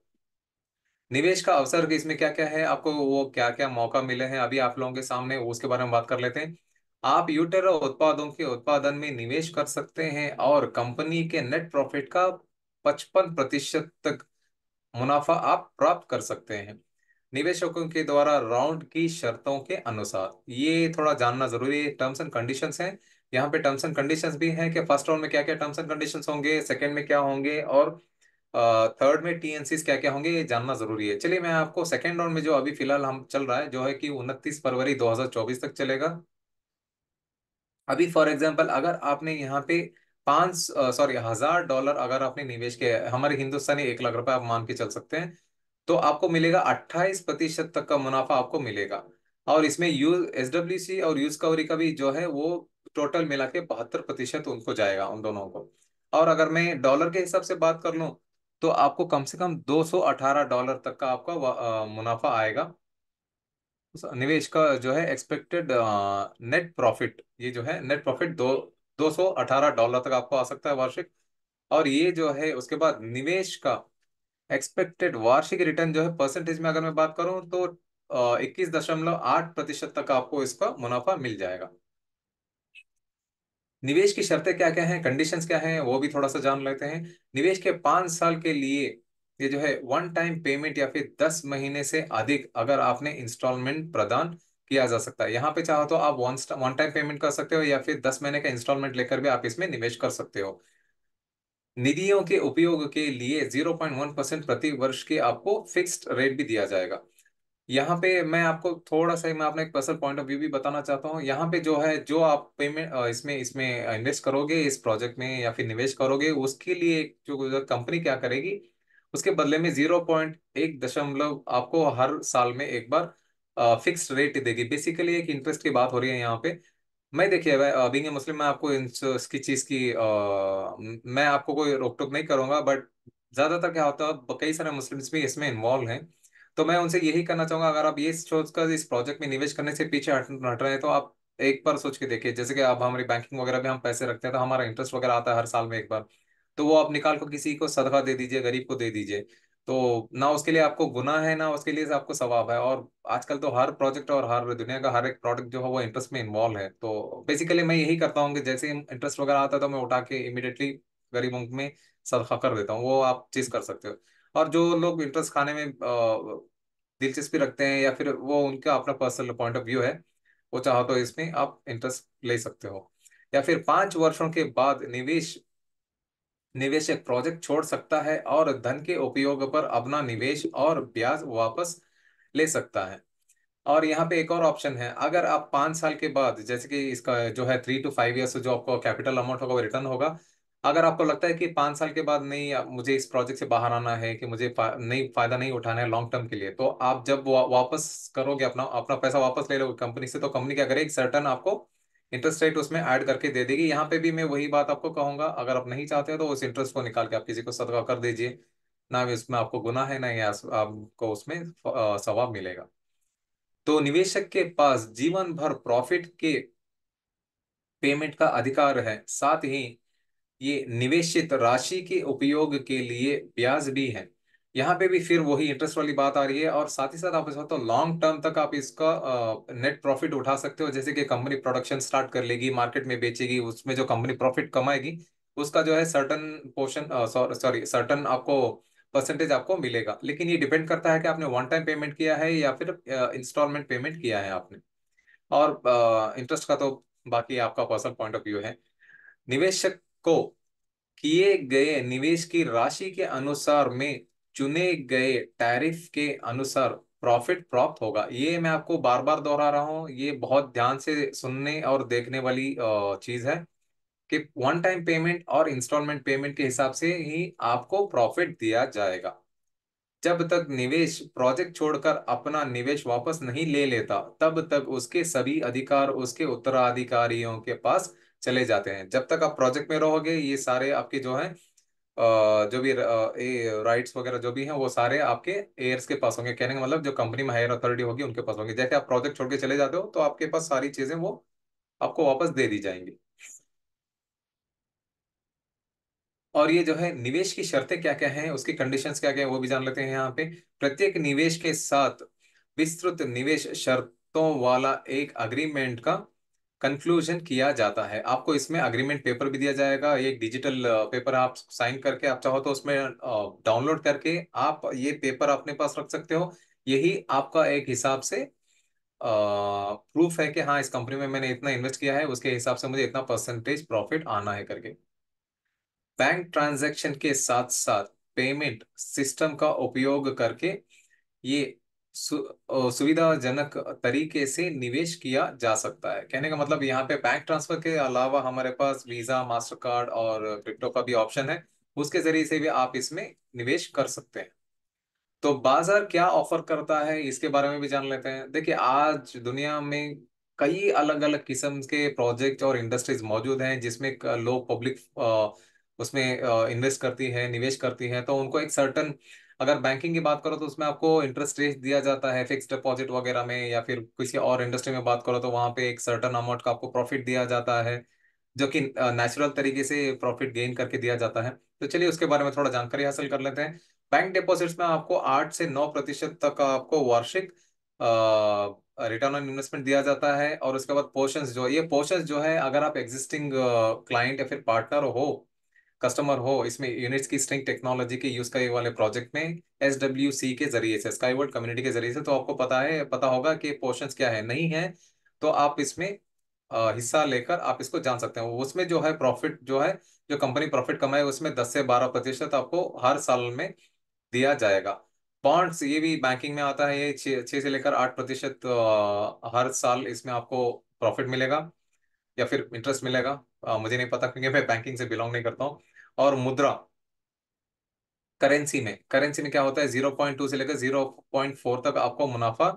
निवेश का अवसर इसमें क्या क्या है आपको वो क्या क्या मौका मिले हैं अभी आप लोगों के सामने उसके बारे में बात कर लेते हैं आप यूटेरा उत्पादों के उत्पादन में निवेश कर सकते हैं और कंपनी के नेट प्रॉफिट का पचपन प्रतिशत तक मुनाफा आप प्राप्त कर सकते हैं निवेशकों के द्वारा राउंड की शर्तों के अनुसार ये थोड़ा जानना जरूरी है टर्म्स एंड कंडीशंस हैं यहाँ पे टर्म्स एंड कंडीशन भी है कि फर्स्ट राउंड में क्या क्या टर्म्स एंड कंडीशन होंगे सेकेंड में क्या होंगे और थर्ड में टीएनसीज क्या क्या होंगे ये जानना जरूरी है चलिए मैं आपको सेकेंड राउंड में जो अभी फिलहाल हम चल रहा है जो है कि उनतीस फरवरी 2024 तक चलेगा अभी फॉर एग्जाम्पल अगर आपने यहाँ पे पांच सॉरी हजार डॉलर अगर आपने निवेश किया हमारे हिंदुस्तानी एक लाख रुपए आप मान के चल सकते हैं तो आपको मिलेगा अट्ठाईस प्रतिशत तक का मुनाफा आपको मिलेगा और इसमें यूज एस और यूज कवरी का भी जो है वो टोटल मिला के बहत्तर प्रतिशत उनको जाएगा उन दोनों को और अगर मैं डॉलर के हिसाब से बात कर लूँ तो आपको कम से कम 218 डॉलर तक का आपका मुनाफा आएगा निवेश का जो है एक्सपेक्टेड नेट प्रॉफिट ये जो है नेट प्रॉफिट दो अठारह डॉलर तक आपको आ सकता है वार्षिक और ये जो है उसके बाद निवेश का एक्सपेक्टेड वार्षिक रिटर्न जो है परसेंटेज में अगर मैं बात करूं तो इक्कीस दशमलव आठ प्रतिशत तक आपको इसका मुनाफा मिल जाएगा निवेश की शर्तें क्या क्या हैं कंडीशंस क्या हैं वो भी थोड़ा सा जान लेते हैं निवेश के पांच साल के लिए ये जो है वन टाइम पेमेंट या फिर दस महीने से अधिक अगर आपने इंस्टॉलमेंट प्रदान किया जा सकता है यहाँ पे चाहो तो आप वन टाइम पेमेंट कर सकते हो या फिर दस महीने का इंस्टॉलमेंट लेकर भी आप इसमें निवेश कर सकते हो निधियों के उपयोग के लिए जीरो पॉइंट वन परसेंट प्रति वर्ष की आपको फिक्स रेट भी दिया जाएगा यहाँ पे मैं आपको थोड़ा सा मैं आपने एक पर्सनल पॉइंट ऑफ व्यू भी बताना चाहता हूँ यहाँ पे जो है जो आप पेमेंट इसमें इसमें इन्वेस्ट करोगे इस प्रोजेक्ट में या फिर निवेश करोगे उसके लिए जो कंपनी क्या करेगी उसके बदले में जीरो पॉइंट एक दशमलव आपको हर साल में एक बार फिक्स रेट देगी बेसिकली एक इंटरेस्ट की बात हो रही है यहाँ पे मैं देखिए बींग मुस्लिम मैं आपको इसकी चीज की आ, मैं आपको कोई रोक टोक नहीं करूंगा बट ज्यादातर क्या होता है कई सारे मुस्लिम्स भी इसमें इन्वॉल्व हैं तो मैं उनसे यही करना चाहूंगा अगर आप ये सोचकर इस प्रोजेक्ट में निवेश करने से पीछे हट रहे हैं तो आप एक बार सोच के देखिए जैसे कि अब हमारी बैंकिंग वगैरह में हम पैसे रखते हैं तो हमारा इंटरेस्ट वगैरह आता है हर साल में एक बार तो वो आप निकाल कर किसी को सदका दे दीजिए गरीब को दे दीजिए तो ना उसके लिए आपको गुना है ना उसके लिए आपको सवाब है और आजकल तो हर प्रोजेक्ट और हर दुनिया का हर एक प्रोडक्ट जो है वो इंटरेस्ट में इन्वॉल्व है तो बेसिकली मैं यही करता हूँ कि जैसे इंटरेस्ट वगैरह आता है तो मैं उठा के इमिडिएटली गरीबों में सदका कर देता हूँ वो आप चीज कर सकते हो और जो लोग इंटरेस्ट खाने में दिलचस्पी रखते हैं या फिर वो उनका अपना पर्सनल पॉइंट ऑफ व्यू है वो चाहो तो इसमें आप इंटरेस्ट ले सकते हो या फिर पांच वर्षों के बाद निवेश निवेशक प्रोजेक्ट छोड़ सकता है और धन के उपयोग पर अपना निवेश और ब्याज वापस ले सकता है और यहाँ पे एक और ऑप्शन है अगर आप पांच साल के बाद जैसे कि इसका जो है थ्री टू फाइव ईयर्स जो आपको कैपिटल अमाउंट होगा वो रिटर्न होगा अगर आपको लगता है कि पांच साल के बाद नहीं मुझे इस प्रोजेक्ट से बाहर आना है कि मुझे फा, नहीं फायदा नहीं उठाना है लॉन्ग टर्म के लिए तो आप जब वा, वापस करोगे अपना अपना पैसा वापस ले लोगे कंपनी से तो कंपनी क्या करे एक सर्टन आपको इंटरेस्ट रेट उसमें ऐड करके दे देगी यहाँ पे भी मैं वही बात आपको कहूंगा अगर आप नहीं चाहते हो तो उस इंटरेस्ट को निकाल के आप किसी को सदका कर दीजिए ना उसमें आपको गुना है ना ही आपको उसमें स्वभाव मिलेगा तो निवेशक के पास जीवन भर प्रॉफिट के पेमेंट का अधिकार है साथ ही ये निवेशित राशि के उपयोग के लिए ब्याज भी है यहाँ पे भी फिर वही इंटरेस्ट वाली बात आ रही है और साथ ही साथ आप तो लॉन्ग टर्म तक आप इसका नेट प्रॉफिट उठा सकते हो जैसे कि कंपनी प्रोडक्शन स्टार्ट कर लेगी मार्केट में बेचेगी उसमें जो कंपनी प्रॉफिट कमाएगी उसका जो है सर्टन पोर्शन सॉरी सर्टन आपको परसेंटेज आपको मिलेगा लेकिन ये डिपेंड करता है कि आपने वन टाइम पेमेंट किया है या फिर इंस्टॉलमेंट पेमेंट किया है आपने और इंटरेस्ट का तो बाकी आपका पर्सनल पॉइंट ऑफ व्यू है निवेशक को किए गए निवेश की राशि के अनुसार में चुने गए टैरिफ के अनुसार प्रॉफिट प्राप्त होगा ये मैं आपको बार बार दोहरा रहा हूँ ये बहुत ध्यान से सुनने और देखने वाली चीज है कि वन टाइम पेमेंट और इंस्टॉलमेंट पेमेंट के हिसाब से ही आपको प्रॉफिट दिया जाएगा जब तक निवेश प्रोजेक्ट छोड़कर अपना निवेश वापस नहीं ले लेता तब तक उसके सभी अधिकार उसके उत्तराधिकारियों के पास चले जाते हैं जब तक आप प्रोजेक्ट में रहोगे ये सारे आपके जो है जो भी राइट्स वगैरह जो भी हैं वो सारे आपके एयर्स के पास होंगे कहने का मतलब जो कंपनी में हायर अथॉरिटी होगी उनके पास होंगे जैसे आप प्रोजेक्ट छोड़ के चले जाते हो तो आपके पास सारी चीजें वो आपको वापस दे दी जाएंगी और ये जो है निवेश की शर्तें क्या क्या हैं उसकी कंडीशंस क्या क्या है वो भी जान लेते हैं यहाँ पे प्रत्येक निवेश के साथ विस्तृत निवेश शर्तों वाला एक अग्रीमेंट का कंक्लूजन किया जाता है आपको इसमें अग्रीमेंट पेपर भी दिया जाएगा एक डिजिटल पेपर आप साइन करके आप चाहो तो उसमें डाउनलोड करके आप ये पेपर अपने पास रख सकते हो यही आपका एक हिसाब से प्रूफ है कि हाँ इस कंपनी में मैंने इतना इन्वेस्ट किया है उसके हिसाब से मुझे इतना परसेंटेज प्रॉफिट आना है करके बैंक ट्रांजेक्शन के साथ साथ पेमेंट सिस्टम का उपयोग करके ये सुविधाजनक तरीके से निवेश किया जा सकता है कहने का मतलब यहाँ पे बैंक ट्रांसफर के अलावा हमारे पास वीजा मास्टर कार्ड और क्रिप्टो का भी ऑप्शन है उसके जरिए से भी आप इसमें निवेश कर सकते हैं तो बाजार क्या ऑफर करता है इसके बारे में भी जान लेते हैं देखिए आज दुनिया में कई अलग अलग किस्म के प्रोजेक्ट और इंडस्ट्रीज मौजूद हैं जिसमें लोग पब्लिक उसमें इन्वेस्ट करती है निवेश करती है तो उनको एक सर्टन अगर बैंकिंग की बात करो तो उसमें आपको इंटरेस्ट रेट दिया जाता है फिक्स डिपॉजिट वगैरह में या फिर किसी और इंडस्ट्री में बात करो तो वहाँ पे एक सर्टन अमाउंट का आपको प्रॉफिट दिया जाता है जो कि नेचुरल तरीके से प्रॉफिट गेन करके दिया जाता है तो चलिए उसके बारे में थोड़ा जानकारी हासिल कर लेते हैं बैंक डिपॉजिट्स में आपको आठ से नौ प्रतिशत तक आपको वार्षिक रिटर्न ऑन इन्वेस्टमेंट दिया जाता है और उसके बाद पोर्शन जो ये पोर्शन जो है अगर आप एग्जिस्टिंग क्लाइंट या फिर पार्टनर हो कस्टमर हो इसमें यूनिट्स की स्ट्रिंग टेक्नोलॉजी के यूज करे वाले प्रोजेक्ट में एस डब्ल्यू सी के जरिए से स्काईवर्ड कम्युनिटी के जरिए से तो आपको पता है पता होगा कि पोर्शन क्या है नहीं है तो आप इसमें हिस्सा लेकर आप इसको जान सकते हैं उसमें जो है प्रॉफिट जो है जो कंपनी प्रॉफिट कमाए उसमें दस से बारह प्रतिशत आपको हर साल में दिया जाएगा बॉन्ड्स ये भी बैंकिंग में आता है ये छः से लेकर आठ प्रतिशत हर साल इसमें आपको प्रॉफिट मिलेगा या फिर इंटरेस्ट मिलेगा आ, मुझे नहीं पता क्योंकि मैं बैंकिंग से बिलोंग नहीं करता हूँ और मुद्रा करेंसी में करेंसी में क्या होता है जीरो पॉइंट टू से लेकर जीरो पॉइंट फोर तक आपको मुनाफा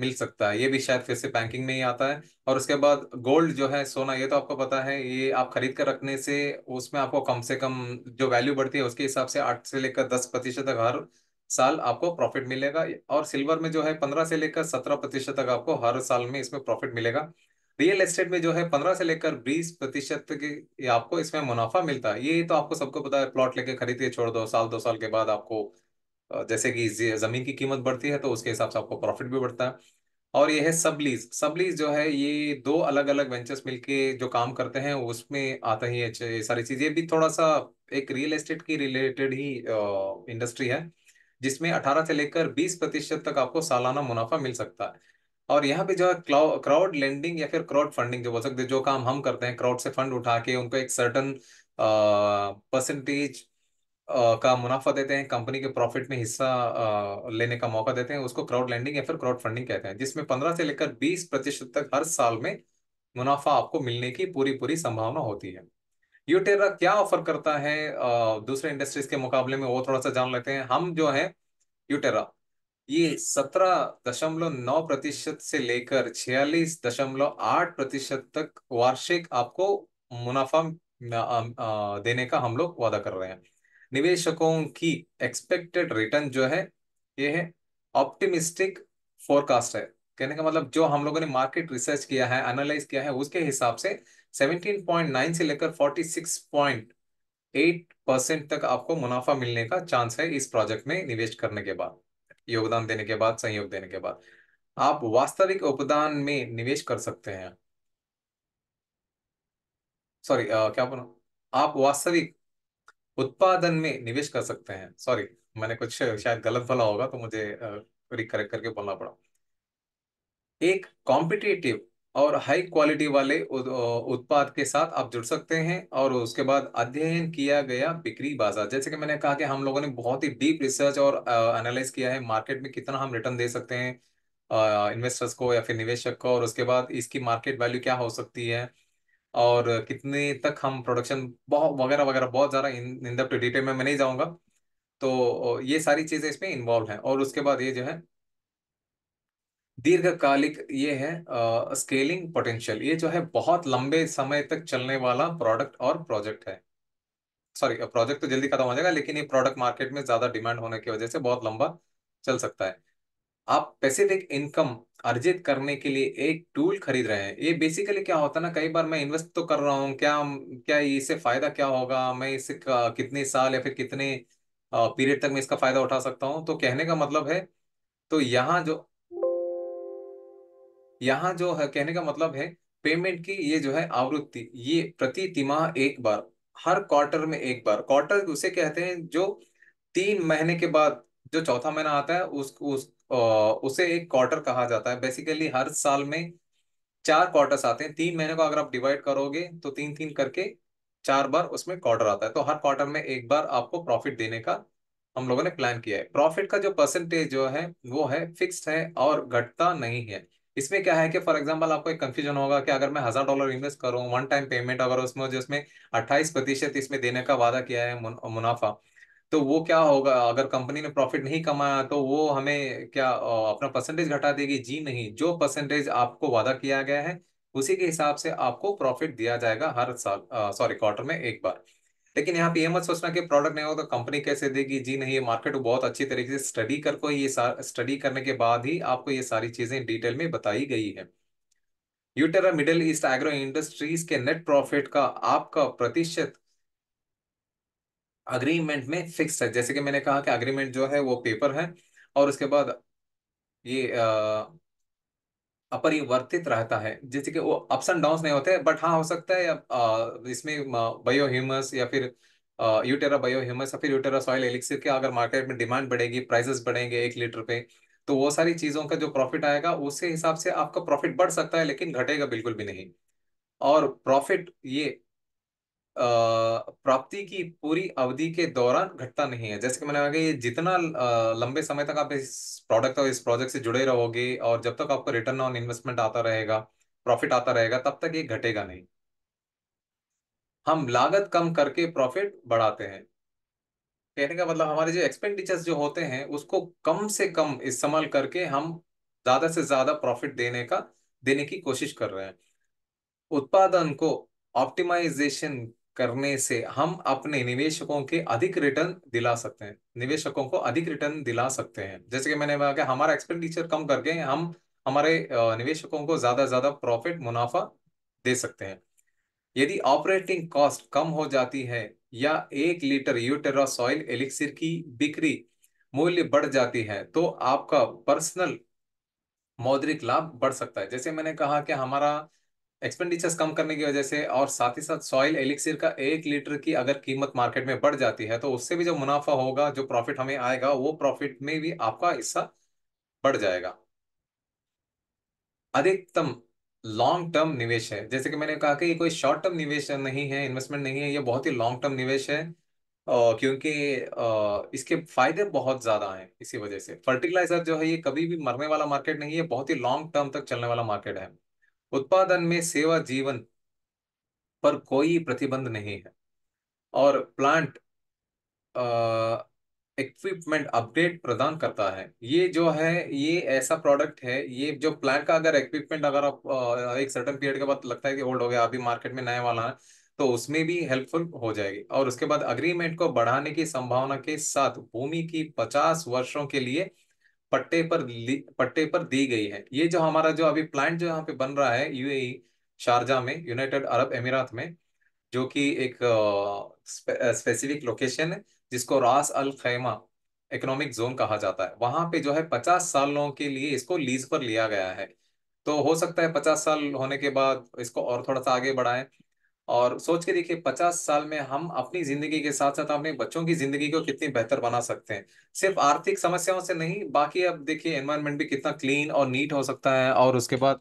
मिल सकता है ये भी शायद फिर से बैंकिंग में ही आता है और उसके बाद गोल्ड जो है सोना ये तो आपको पता है ये आप खरीद कर रखने से उसमें आपको कम से कम जो वैल्यू बढ़ती है उसके हिसाब से आठ से लेकर दस प्रतिशत तक हर साल आपको प्रॉफिट मिलेगा और सिल्वर में जो है पंद्रह से लेकर सत्रह प्रतिशत तक आपको हर साल में इसमें प्रॉफिट मिलेगा रियल एस्टेट में जो है पंद्रह से लेकर बीस प्रतिशत के आपको इसमें मुनाफा मिलता है ये तो आपको सबको पता है प्लॉट लेके खरीदिए छोड़ दो साल दो साल के बाद आपको जैसे कि जमीन की कीमत बढ़ती है तो उसके हिसाब से आपको प्रॉफिट भी बढ़ता है और ये है सबलीज सबलीज जो है ये दो अलग अलग वेंचर्स मिलके जो काम करते हैं उसमें आता ही अच्छे ये सारी चीजें भी थोड़ा सा एक रियल एस्टेट की रिलेटेड ही इंडस्ट्री है जिसमें 18 से लेकर 20 प्रतिशत तक आपको सालाना मुनाफा मिल सकता है और यहाँ पे जो है क्राउड लेंडिंग या फिर क्राउड फंडिंग जो बोल सकते जो काम हम करते हैं क्राउड से फंड उठा के उनको एक सर्टन परसेंटेज का मुनाफा देते हैं कंपनी के प्रॉफिट में हिस्सा आ, लेने का मौका देते हैं उसको क्राउड लेंडिंग या फिर क्राउड फंडिंग कहते हैं जिसमें पंद्रह से लेकर बीस प्रतिशत तक हर साल में मुनाफा आपको मिलने की पूरी पूरी संभावना होती है यूटेरा क्या ऑफर करता है दूसरे इंडस्ट्रीज के मुकाबले में वो थोड़ा सा जान लेते हैं हम जो है यूटेरा ये सत्रह दशमलव नौ प्रतिशत से लेकर छियालीस दशमलव आठ प्रतिशत तक वार्षिक आपको मुनाफा देने का हम लोग वादा कर रहे हैं निवेशकों की एक्सपेक्टेड रिटर्न जो है ये है ऑप्टिमिस्टिक फोरकास्ट है कहने का मतलब जो हम लोगों ने मार्केट रिसर्च किया है एनालाइज किया है उसके हिसाब से 17.9 से लेकर 46.8 परसेंट तक आपको मुनाफा मिलने का चांस है इस प्रोजेक्ट में निवेश करने के बाद योगदान देने के बाद सहयोग देने के बाद आप वास्तविक उपदान में निवेश कर सकते हैं सॉरी क्या बोलो आप वास्तविक उत्पादन में निवेश कर सकते हैं सॉरी मैंने कुछ शायद गलत भला होगा तो मुझे रिकरेक्ट करके बोलना पड़ा एक कॉम्पिटेटिव और हाई क्वालिटी वाले उत्पाद के साथ आप जुड़ सकते हैं और उसके बाद अध्ययन किया गया बिक्री बाजार जैसे कि मैंने कहा कि हम लोगों ने बहुत ही डीप रिसर्च और एनालाइज किया है मार्केट में कितना हम रिटर्न दे सकते हैं इन्वेस्टर्स को या फिर निवेशक को और उसके बाद इसकी मार्केट वैल्यू क्या हो सकती है और कितने तक हम प्रोडक्शन बहुत वगैरह वगैरह बहुत ज़्यादा इन इन डिटेल में मैं नहीं जाऊँगा तो ये सारी चीज़ें इसमें इन्वॉल्व हैं और उसके बाद ये जो है दीर्घकालिक ये है स्केलिंग पोटेंशियल ये जो है बहुत लंबे समय तक चलने वाला प्रोडक्ट और प्रोजेक्ट है सॉरी प्रोजेक्ट तो जल्दी खत्म हो जाएगा लेकिन ये प्रोडक्ट मार्केट में ज्यादा डिमांड होने की वजह से बहुत लंबा चल सकता है आप पैसिफिक इनकम अर्जित करने के लिए एक टूल खरीद रहे हैं ये बेसिकली क्या होता है ना कई बार मैं इन्वेस्ट तो कर रहा हूँ क्या क्या इससे फायदा क्या होगा मैं इससे कितने साल या फिर कितने पीरियड तक मैं इसका फायदा उठा सकता हूँ तो कहने का मतलब है तो यहाँ जो यहाँ जो है कहने का मतलब है पेमेंट की ये जो है आवृत्ति ये प्रति तिमाह एक बार हर क्वार्टर में एक बार क्वार्टर उसे कहते हैं जो तीन महीने के बाद जो चौथा महीना आता है उस उस आ, उसे एक क्वार्टर कहा जाता है बेसिकली हर साल में चार क्वार्टर्स आते हैं तीन महीने को अगर आप डिवाइड करोगे तो तीन तीन करके चार बार उसमें क्वार्टर आता है तो हर क्वार्टर में एक बार आपको प्रॉफिट देने का हम लोगों ने प्लान किया है प्रॉफिट का जो परसेंटेज जो है वो है फिक्स्ड है और घटता नहीं है इसमें क्या है कि फॉर एग्जाम्पल आपको एक कंफ्यूजन होगा कि अगर मैं हजार डॉलर इन्वेस्ट करूँ वन टाइम पेमेंट अगर उसमें जो उसमें अट्ठाईस प्रतिशत इसमें देने का वादा किया है मुन, मुनाफा तो वो क्या होगा अगर कंपनी ने प्रॉफिट नहीं कमाया तो वो हमें क्या अपना परसेंटेज घटा देगी जी नहीं जो परसेंटेज आपको वादा किया गया है उसी के हिसाब से आपको प्रॉफिट दिया जाएगा हर साल सॉरी क्वार्टर में एक बार लेकिन यहाँ पे ये मत सोचना कि प्रोडक्ट नहीं होगा तो कंपनी कैसे देगी जी नहीं ये मार्केट बहुत अच्छी तरीके से स्टडी करको ये स्टडी करने के बाद ही आपको ये सारी चीजें डिटेल में बताई गई है Utera Middle East agro industries के नेट प्रॉफिट का आपका प्रतिशत अग्रीमेंट में फिक्स है जैसे कि मैंने कहा कि अग्रीमेंट जो है वो पेपर है और उसके बाद ये आ, अपरिवर्तित रहता है जैसे कि वो अप्स एंड डाउन नहीं होते बट हाँ हो सकता है इसमें इसमें बायोह्यूमस या फिर यूटेरा बायोह्यूमस या फिर यूटेरा सॉइल एलिक्सिर के अगर मार्केट में डिमांड बढ़ेगी प्राइसेस बढ़ेंगे एक लीटर पे तो वो सारी चीज़ों का जो प्रॉफिट आएगा उसके हिसाब से आपका प्रॉफिट बढ़ सकता है लेकिन घटेगा बिल्कुल भी नहीं और प्रॉफिट ये प्राप्ति की पूरी अवधि के दौरान घटता नहीं है जैसे कि मैंने कहा ये जितना लंबे समय तक आप इस प्रोडक्ट और इस प्रोजेक्ट से जुड़े रहोगे और जब तक आपको रिटर्न ऑन इन्वेस्टमेंट आता रहेगा प्रॉफिट आता रहेगा तब तक ये घटेगा नहीं हम लागत कम करके प्रॉफिट बढ़ाते हैं कहने का मतलब हमारे जो एक्सपेंडिचर्स जो होते हैं उसको कम से कम इस्तेमाल करके हम ज्यादा से ज्यादा प्रॉफिट देने का देने की कोशिश कर रहे हैं उत्पादन को ऑप्टिमाइजेशन करने से हम अपने निवेशकों के अधिक रिटर्न दिला सकते हैं निवेशकों को अधिक रिटर्न दिला सकते हैं जैसे कि मैंने कहा कि हमारा एक्सपेंडिचर कम करके हम हमारे निवेशकों को ज्यादा ज्यादा प्रॉफिट मुनाफा दे सकते हैं यदि ऑपरेटिंग कॉस्ट कम हो जाती है या एक लीटर यूटेरा सॉइल एलिक्सिर की बिक्री मूल्य बढ़ जाती है तो आपका पर्सनल मौद्रिक लाभ बढ़ सकता है जैसे मैंने कहा कि हमारा एक्सपेंडिचर्स कम करने की वजह से और साथ ही साथ सॉइल एलिक्सिर का एक लीटर की अगर कीमत मार्केट में बढ़ जाती है तो उससे भी जो मुनाफा होगा जो प्रॉफिट हमें आएगा वो प्रॉफिट में भी आपका हिस्सा बढ़ जाएगा अधिकतम लॉन्ग टर्म निवेश है जैसे कि मैंने कहा कि ये कोई शॉर्ट टर्म निवेश नहीं है इन्वेस्टमेंट नहीं है ये बहुत ही लॉन्ग टर्म निवेश है क्योंकि इसके फायदे बहुत ज्यादा हैं इसी वजह से फर्टिलाइजर जो है ये कभी भी मरने वाला मार्केट नहीं है बहुत ही लॉन्ग टर्म तक चलने वाला मार्केट है उत्पादन में सेवा जीवन पर कोई प्रतिबंध नहीं है और प्लांट इक्विपमेंट अपडेट प्रदान करता है ये जो है ये ऐसा प्रोडक्ट है ये जो प्लांट का अगर इक्विपमेंट अगर आप एक सर्टन पीरियड के बाद लगता है कि ओल्ड हो गया अभी मार्केट में नया वाला है तो उसमें भी हेल्पफुल हो जाएगी और उसके बाद अग्रीमेंट को बढ़ाने की संभावना के साथ भूमि की पचास वर्षों के लिए पट्टे पर पट्टे पर दी गई है ये जो हमारा जो अभी प्लांट जो यहाँ पे बन रहा है यूएई e, शारजा में यूनाइटेड अरब अमीरात में जो कि एक स्पेसिफिक लोकेशन है जिसको रास अल खैमा इकोनॉमिक जोन कहा जाता है वहां पे जो है पचास सालों के लिए इसको लीज पर लिया गया है तो हो सकता है पचास साल होने के बाद इसको और थोड़ा सा आगे बढ़ाएं और सोच के देखिए पचास साल में हम अपनी जिंदगी के साथ साथ अपने बच्चों की जिंदगी को कितनी बेहतर बना सकते हैं सिर्फ आर्थिक समस्याओं से नहीं बाकी अब देखिए एनवायरमेंट भी कितना क्लीन और नीट हो सकता है और उसके बाद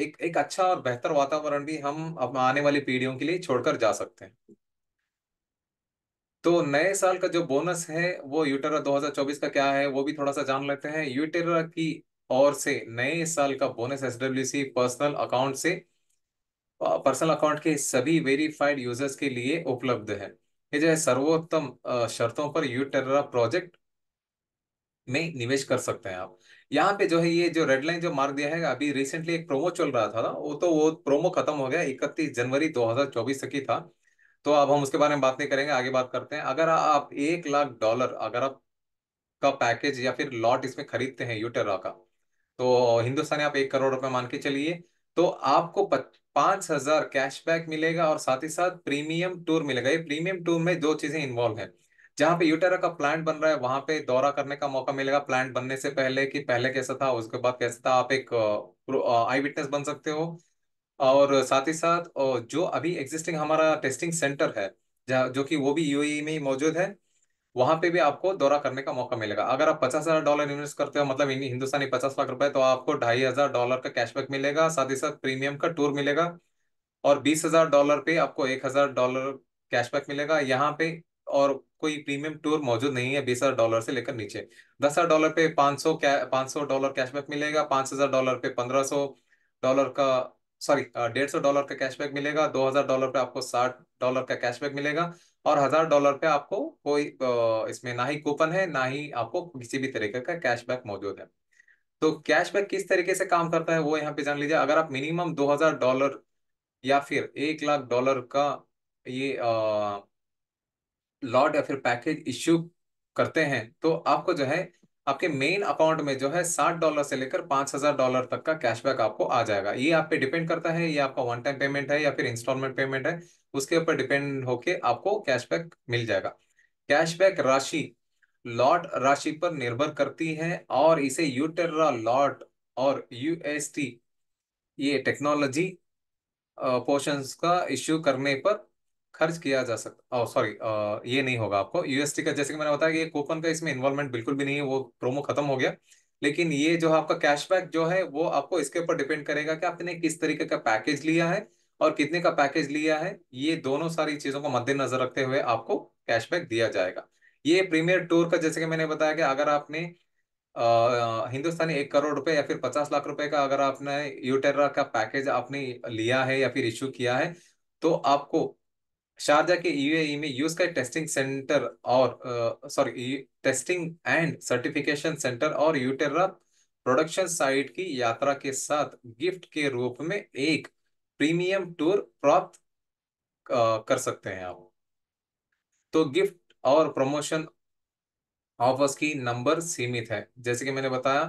एक एक अच्छा और बेहतर वातावरण भी हम अब आने वाली पीढ़ियों के लिए छोड़कर जा सकते हैं तो नए साल का जो बोनस है वो यूटेरा 2024 का क्या है वो भी थोड़ा सा जान लेते हैं यूटेरा की और से नए साल का बोनस एसडब्ल्यू पर्सनल अकाउंट से पर्सनल अकाउंट के सभी वेरीफाइड यूजर्स के लिए उपलब्ध है ये जो है सर्वोत्तम शर्तों पर यू टेरा प्रोजेक्ट में निवेश कर सकते हैं आप यहाँ पे जो है ये जो रेड लाइन जो मार्क दिया है अभी रिसेंटली एक प्रोमो चल रहा था वो तो वो प्रोमो खत्म हो गया इकतीस जनवरी 2024 तक ही था तो अब हम उसके बारे में बात नहीं करेंगे आगे बात करते हैं अगर आप एक लाख डॉलर अगर आप का पैकेज या फिर लॉट इसमें खरीदते हैं यूटेरा का तो हिंदुस्तानी आप एक करोड़ रुपए मान के चलिए तो आपको पांच हजार कैशबैक मिलेगा और साथ ही साथ प्रीमियम टूर मिलेगा ये प्रीमियम टूर में दो चीजें इन्वॉल्व है जहां पे यूटेरा का प्लांट बन रहा है वहां पे दौरा करने का मौका मिलेगा प्लांट बनने से पहले कि पहले कैसा था उसके बाद कैसा था आप एक आई विटनेस बन सकते हो और साथ ही साथ जो अभी एग्जिस्टिंग हमारा टेस्टिंग सेंटर है जो कि वो भी यूएई e में मौजूद है वहां पे भी आपको दौरा करने का मौका मिलेगा अगर आप पचास हजार डॉलर इन्वेस्ट करते हो मतलब हिंदुस्तानी पचास लाख रुपए तो आपको ढाई हजार डॉलर का कैशबैक मिलेगा साथ ही साथ प्रीमियम का टूर मिलेगा और बीस हजार डॉलर पे आपको एक हजार डॉलर कैशबैक मिलेगा यहाँ पे और कोई प्रीमियम टूर मौजूद नहीं है बीस हजार डॉलर से लेकर नीचे दस हजार डॉलर पे पांच सौ पांच सौ डॉलर कैशबैक मिलेगा पांच हजार डॉलर पे पंद्रह सौ डॉलर का सॉरी डेढ़ सौ डॉलर का कैशबैक मिलेगा दो हजार डॉलर पे आपको साठ डॉलर का कैशबैक मिलेगा और हजार डॉलर पे आपको कोई इसमें ना ही कूपन है ना ही आपको किसी भी तरीके का कैशबैक मौजूद है तो कैशबैक किस तरीके से काम करता है वो यहाँ पे जान लीजिए अगर आप मिनिमम दो हजार डॉलर या फिर एक लाख डॉलर का ये लॉट या फिर पैकेज इश्यू करते हैं तो आपको जो है आपके मेन अकाउंट में जो है साठ डॉलर से लेकर पांच हजार डॉलर तक का कैशबैक आपको आ जाएगा ये आप पे डिपेंड करता है ये आपका वन टाइम पेमेंट है या फिर इंस्टॉलमेंट पेमेंट है उसके ऊपर डिपेंड होके आपको कैशबैक मिल जाएगा कैशबैक राशि लॉट राशि पर निर्भर करती है और इसे यूटेरा लॉट और यूएसटी ये टेक्नोलॉजी पोर्शन का इश्यू करने पर खर्च किया जा सकता सॉरी ये नहीं होगा आपको यूएसटी का जैसे कि मैंने बताया कि ये कूपन का इसमें इन्वॉल्वमेंट बिल्कुल भी नहीं है वो प्रोमो खत्म हो गया लेकिन ये जो आपका कैशबैक जो है वो आपको इसके ऊपर डिपेंड करेगा कि आपने किस तरीके का पैकेज लिया है और कितने का पैकेज लिया है ये दोनों सारी चीजों को मद्देनजर रखते हुए आपको कैशबैक दिया जाएगा ये प्रीमियर टूर का जैसे कि मैंने बताया कि अगर आपने हिंदुस्तानी एक करोड़ रुपए या फिर पचास लाख रुपए का अगर आपने यूटेरा e का पैकेज आपने लिया है या फिर इश्यू किया है तो आपको शारजा के यूएई e में यूज का टेस्टिंग सेंटर और sorry testing and certification centre और यूटेरा प्रोडक्शन साइट की यात्रा के साथ गिफ्ट के रूप में एक प्रीमियम टूर प्राप्त कर सकते हैं आप तो गिफ्ट और प्रमोशन ऑफर्स की नंबर सीमित है जैसे कि मैंने बताया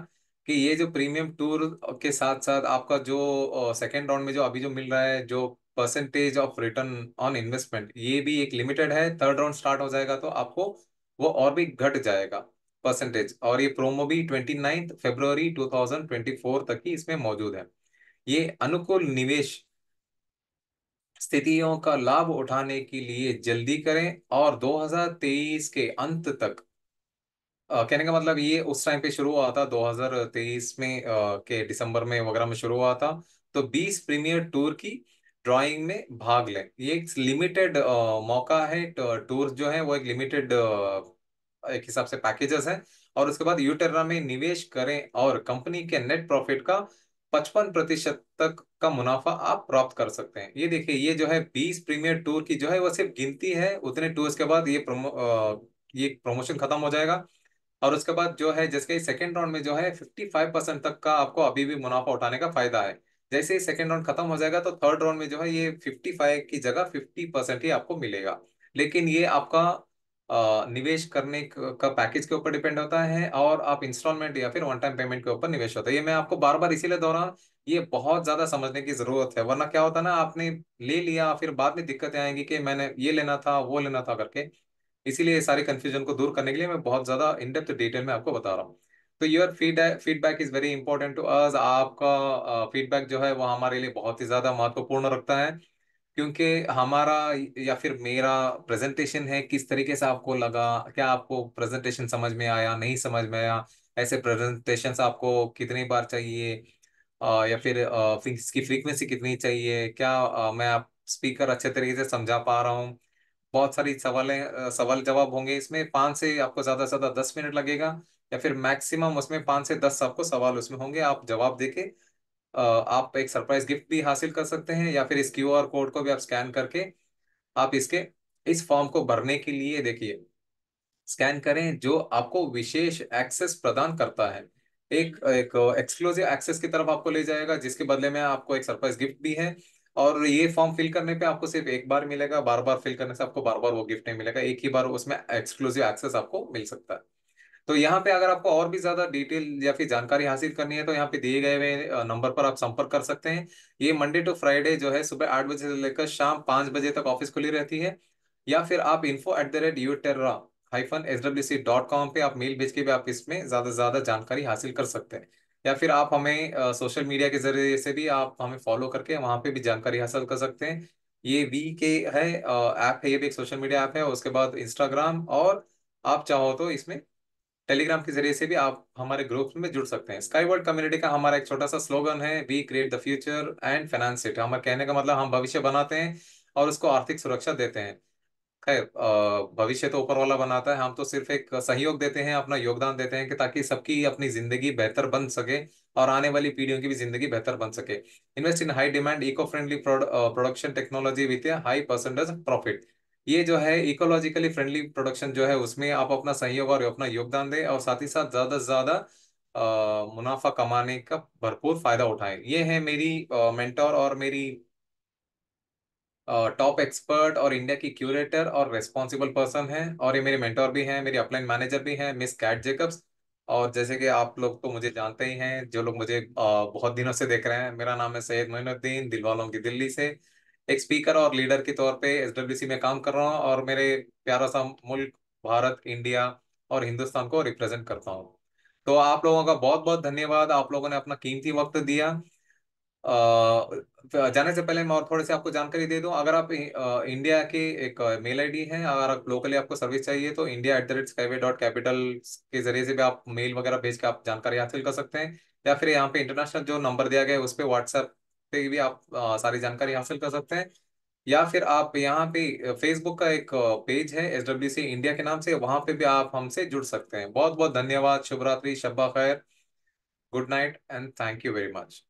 कि ये जो प्रीमियम टूर के साथ साथ आपका जो सेकेंड राउंड में जो अभी जो मिल रहा है जो percentage of return on investment ये भी एक लिमिटेड है थर्ड राउंड स्टार्ट हो जाएगा तो आपको वो और भी घट जाएगा परसेंटेज और ये प्रोमो भी twenty ninth February two thousand twenty four तक ही इसमें मौजूद है ये अनुकूल निवेश स्थितियों का लाभ उठाने के लिए जल्दी करें और 2023 के अंत तक आ, कहने का मतलब ये उस टाइम पे शुरू हुआ था 2023 में आ, के दिसंबर में वगैरह में शुरू हुआ था तो 20 प्रीमियर टूर की ड्राइंग में भाग लें ये एक लिमिटेड मौका है टूर्स जो है वो एक लिमिटेड एक हिसाब से पैकेजेस हैं और उसके बाद यूटेरा में निवेश करें और कंपनी के नेट प्रॉफिट का पचपन प्रतिशत तक का मुनाफा आप प्राप्त कर सकते हैं ये देखिए ये जो है बीस प्रीमियर टूर की जो है वो सिर्फ गिनती है उतने टूर्स के बाद ये प्रोमो ये प्रमोशन खत्म हो जाएगा और उसके बाद जो है जिसके सेकेंड राउंड में जो है फिफ्टी फाइव परसेंट तक का आपको अभी भी मुनाफा उठाने का फायदा है जैसे ही सेकेंड राउंड खत्म हो जाएगा तो थर्ड राउंड में जो है ये फिफ्टी फाइव की जगह फिफ्टी परसेंट ही आपको मिलेगा लेकिन ये आपका निवेश करने का पैकेज के ऊपर डिपेंड होता है और आप इंस्टॉलमेंट या फिर वन टाइम पेमेंट के ऊपर निवेश होता है ये मैं आपको बार बार इसीलिए दोहरा ये बहुत ज्यादा समझने की जरूरत है वरना क्या होता है ना आपने ले लिया फिर बाद में दिक्कतें आएंगी कि मैंने ये लेना था वो लेना था करके इसीलिए सारी कंफ्यूजन को दूर करने के लिए मैं बहुत ज्यादा इनडेप्थ डिटेल में आपको बता रहा हूँ तो your feedback feedback is very important to us आपका फीडबैक uh, जो है वो हमारे लिए बहुत ही ज्यादा महत्वपूर्ण रखता है क्योंकि हमारा या फिर मेरा प्रेजेंटेशन है किस तरीके से आपको लगा क्या आपको प्रेजेंटेशन समझ में आया नहीं समझ में आया ऐसे प्रेजेंटेशन आपको कितनी बार चाहिए uh, या फिर uh, इसकी फ्रीक्वेंसी कितनी चाहिए क्या मैं आप स्पीकर अच्छे तरीके से समझा पा रहा हूँ बहुत सारी सवालें सवाल जवाब होंगे इसमें पाँच से आपको ज़्यादा से ज़्यादा दस मिनट लगेगा या फिर मैक्सिमम उसमें पांच से दस आपको सवाल उसमें होंगे आप जवाब देके आप एक सरप्राइज गिफ्ट भी हासिल कर सकते हैं या फिर इस क्यू आर कोड को भी आप स्कैन करके आप इसके इस फॉर्म को भरने के लिए देखिए स्कैन करें जो आपको विशेष एक्सेस प्रदान करता है एक एक एक्सक्लूसिव एक्सेस की तरफ आपको ले जाएगा जिसके बदले में आपको एक सरप्राइज गिफ्ट भी है और ये फॉर्म फिल करने पे आपको सिर्फ एक बार मिलेगा बार बार फिल करने से आपको बार बार वो गिफ्ट नहीं मिलेगा एक ही बार उसमें एक्सक्लूसिव एक्सेस आपको मिल सकता है तो यहाँ पे अगर आपको और भी ज्यादा डिटेल या फिर जानकारी हासिल करनी है तो यहाँ पे दिए गए हुए नंबर पर आप संपर्क कर सकते हैं ये मंडे टू फ्राइडे जो है सुबह आठ बजे से लेकर शाम पांच बजे तक ऑफिस खुली रहती है या फिर आप info at the rate U terra hyphen S W C dot com पे आप मेल भेज के भी आप इसमें ज्यादा से ज्यादा जानकारी हासिल कर सकते हैं या फिर आप हमें सोशल मीडिया के जरिए से भी आप हमें फॉलो करके वहाँ पे भी जानकारी हासिल कर सकते हैं ये वी के है ऐप है ये भी एक सोशल मीडिया ऐप है उसके बाद इंस्टाग्राम और आप चाहो तो इसमें टेलीग्राम के जरिए से भी आप हमारे ग्रुप में जुड़ सकते हैं वर्ल्ड कम्युनिटी का हमारा एक छोटा सा स्लोगन है we create the future and finance it हमारे कहने का मतलब हम भविष्य बनाते हैं और उसको आर्थिक सुरक्षा देते हैं खैर भविष्य तो ऊपर वाला बनाता है हम तो सिर्फ एक सहयोग देते हैं अपना योगदान देते हैं कि ताकि सबकी अपनी जिंदगी बेहतर बन सके और आने वाली पीढ़ियों की भी जिंदगी बेहतर बन सके invest in high demand eco friendly production technology with a high percentage profit ये जो है इकोलॉजिकली फ्रेंडली प्रोडक्शन जो है उसमें आप अपना सहयोग और अपना योगदान दें और साथ ही साथ ज्यादा से ज्यादा मुनाफा कमाने का भरपूर फायदा उठाएं ये है मेरी मेंटोर और मेरी टॉप एक्सपर्ट और इंडिया की क्यूरेटर और रेस्पॉन्सिबल पर्सन है और ये मेरे मेंटोर भी हैं मेरी अपलाइन मैनेजर भी हैं मिस कैट जेकब्स और जैसे कि आप लोग तो मुझे जानते ही हैं जो लोग मुझे बहुत दिनों से देख रहे हैं मेरा नाम है सैयद मोइनुद्दीन दिलवालों की दिल्ली से एक स्पीकर और लीडर के तौर पे एस में काम कर रहा हूँ और मेरे प्यारा सा मुल्क भारत इंडिया और हिंदुस्तान को रिप्रेजेंट करता हूँ तो आप लोगों का बहुत बहुत धन्यवाद आप लोगों ने अपना कीमती वक्त दिया जाने से पहले मैं और थोड़े से आपको जानकारी दे दूं अगर आप इंडिया की एक मेल आईडी है अगर आप लोकली आपको सर्विस चाहिए तो India at the rate skyway dot capital के जरिए से भी आप मेल वगैरह भेज के आप जानकारी हासिल कर सकते हैं या फिर यहाँ पे इंटरनेशनल जो नंबर दिया गया है उस पर व्हाट्सएप पे भी आप सारी जानकारी हासिल कर सकते हैं या फिर आप यहाँ पे फेसबुक का एक पेज है एस डब्ल्यू सी इंडिया के नाम से वहां पे भी आप हमसे जुड़ सकते हैं बहुत बहुत धन्यवाद शुभरात्रि शब्बा खैर good night and thank you very much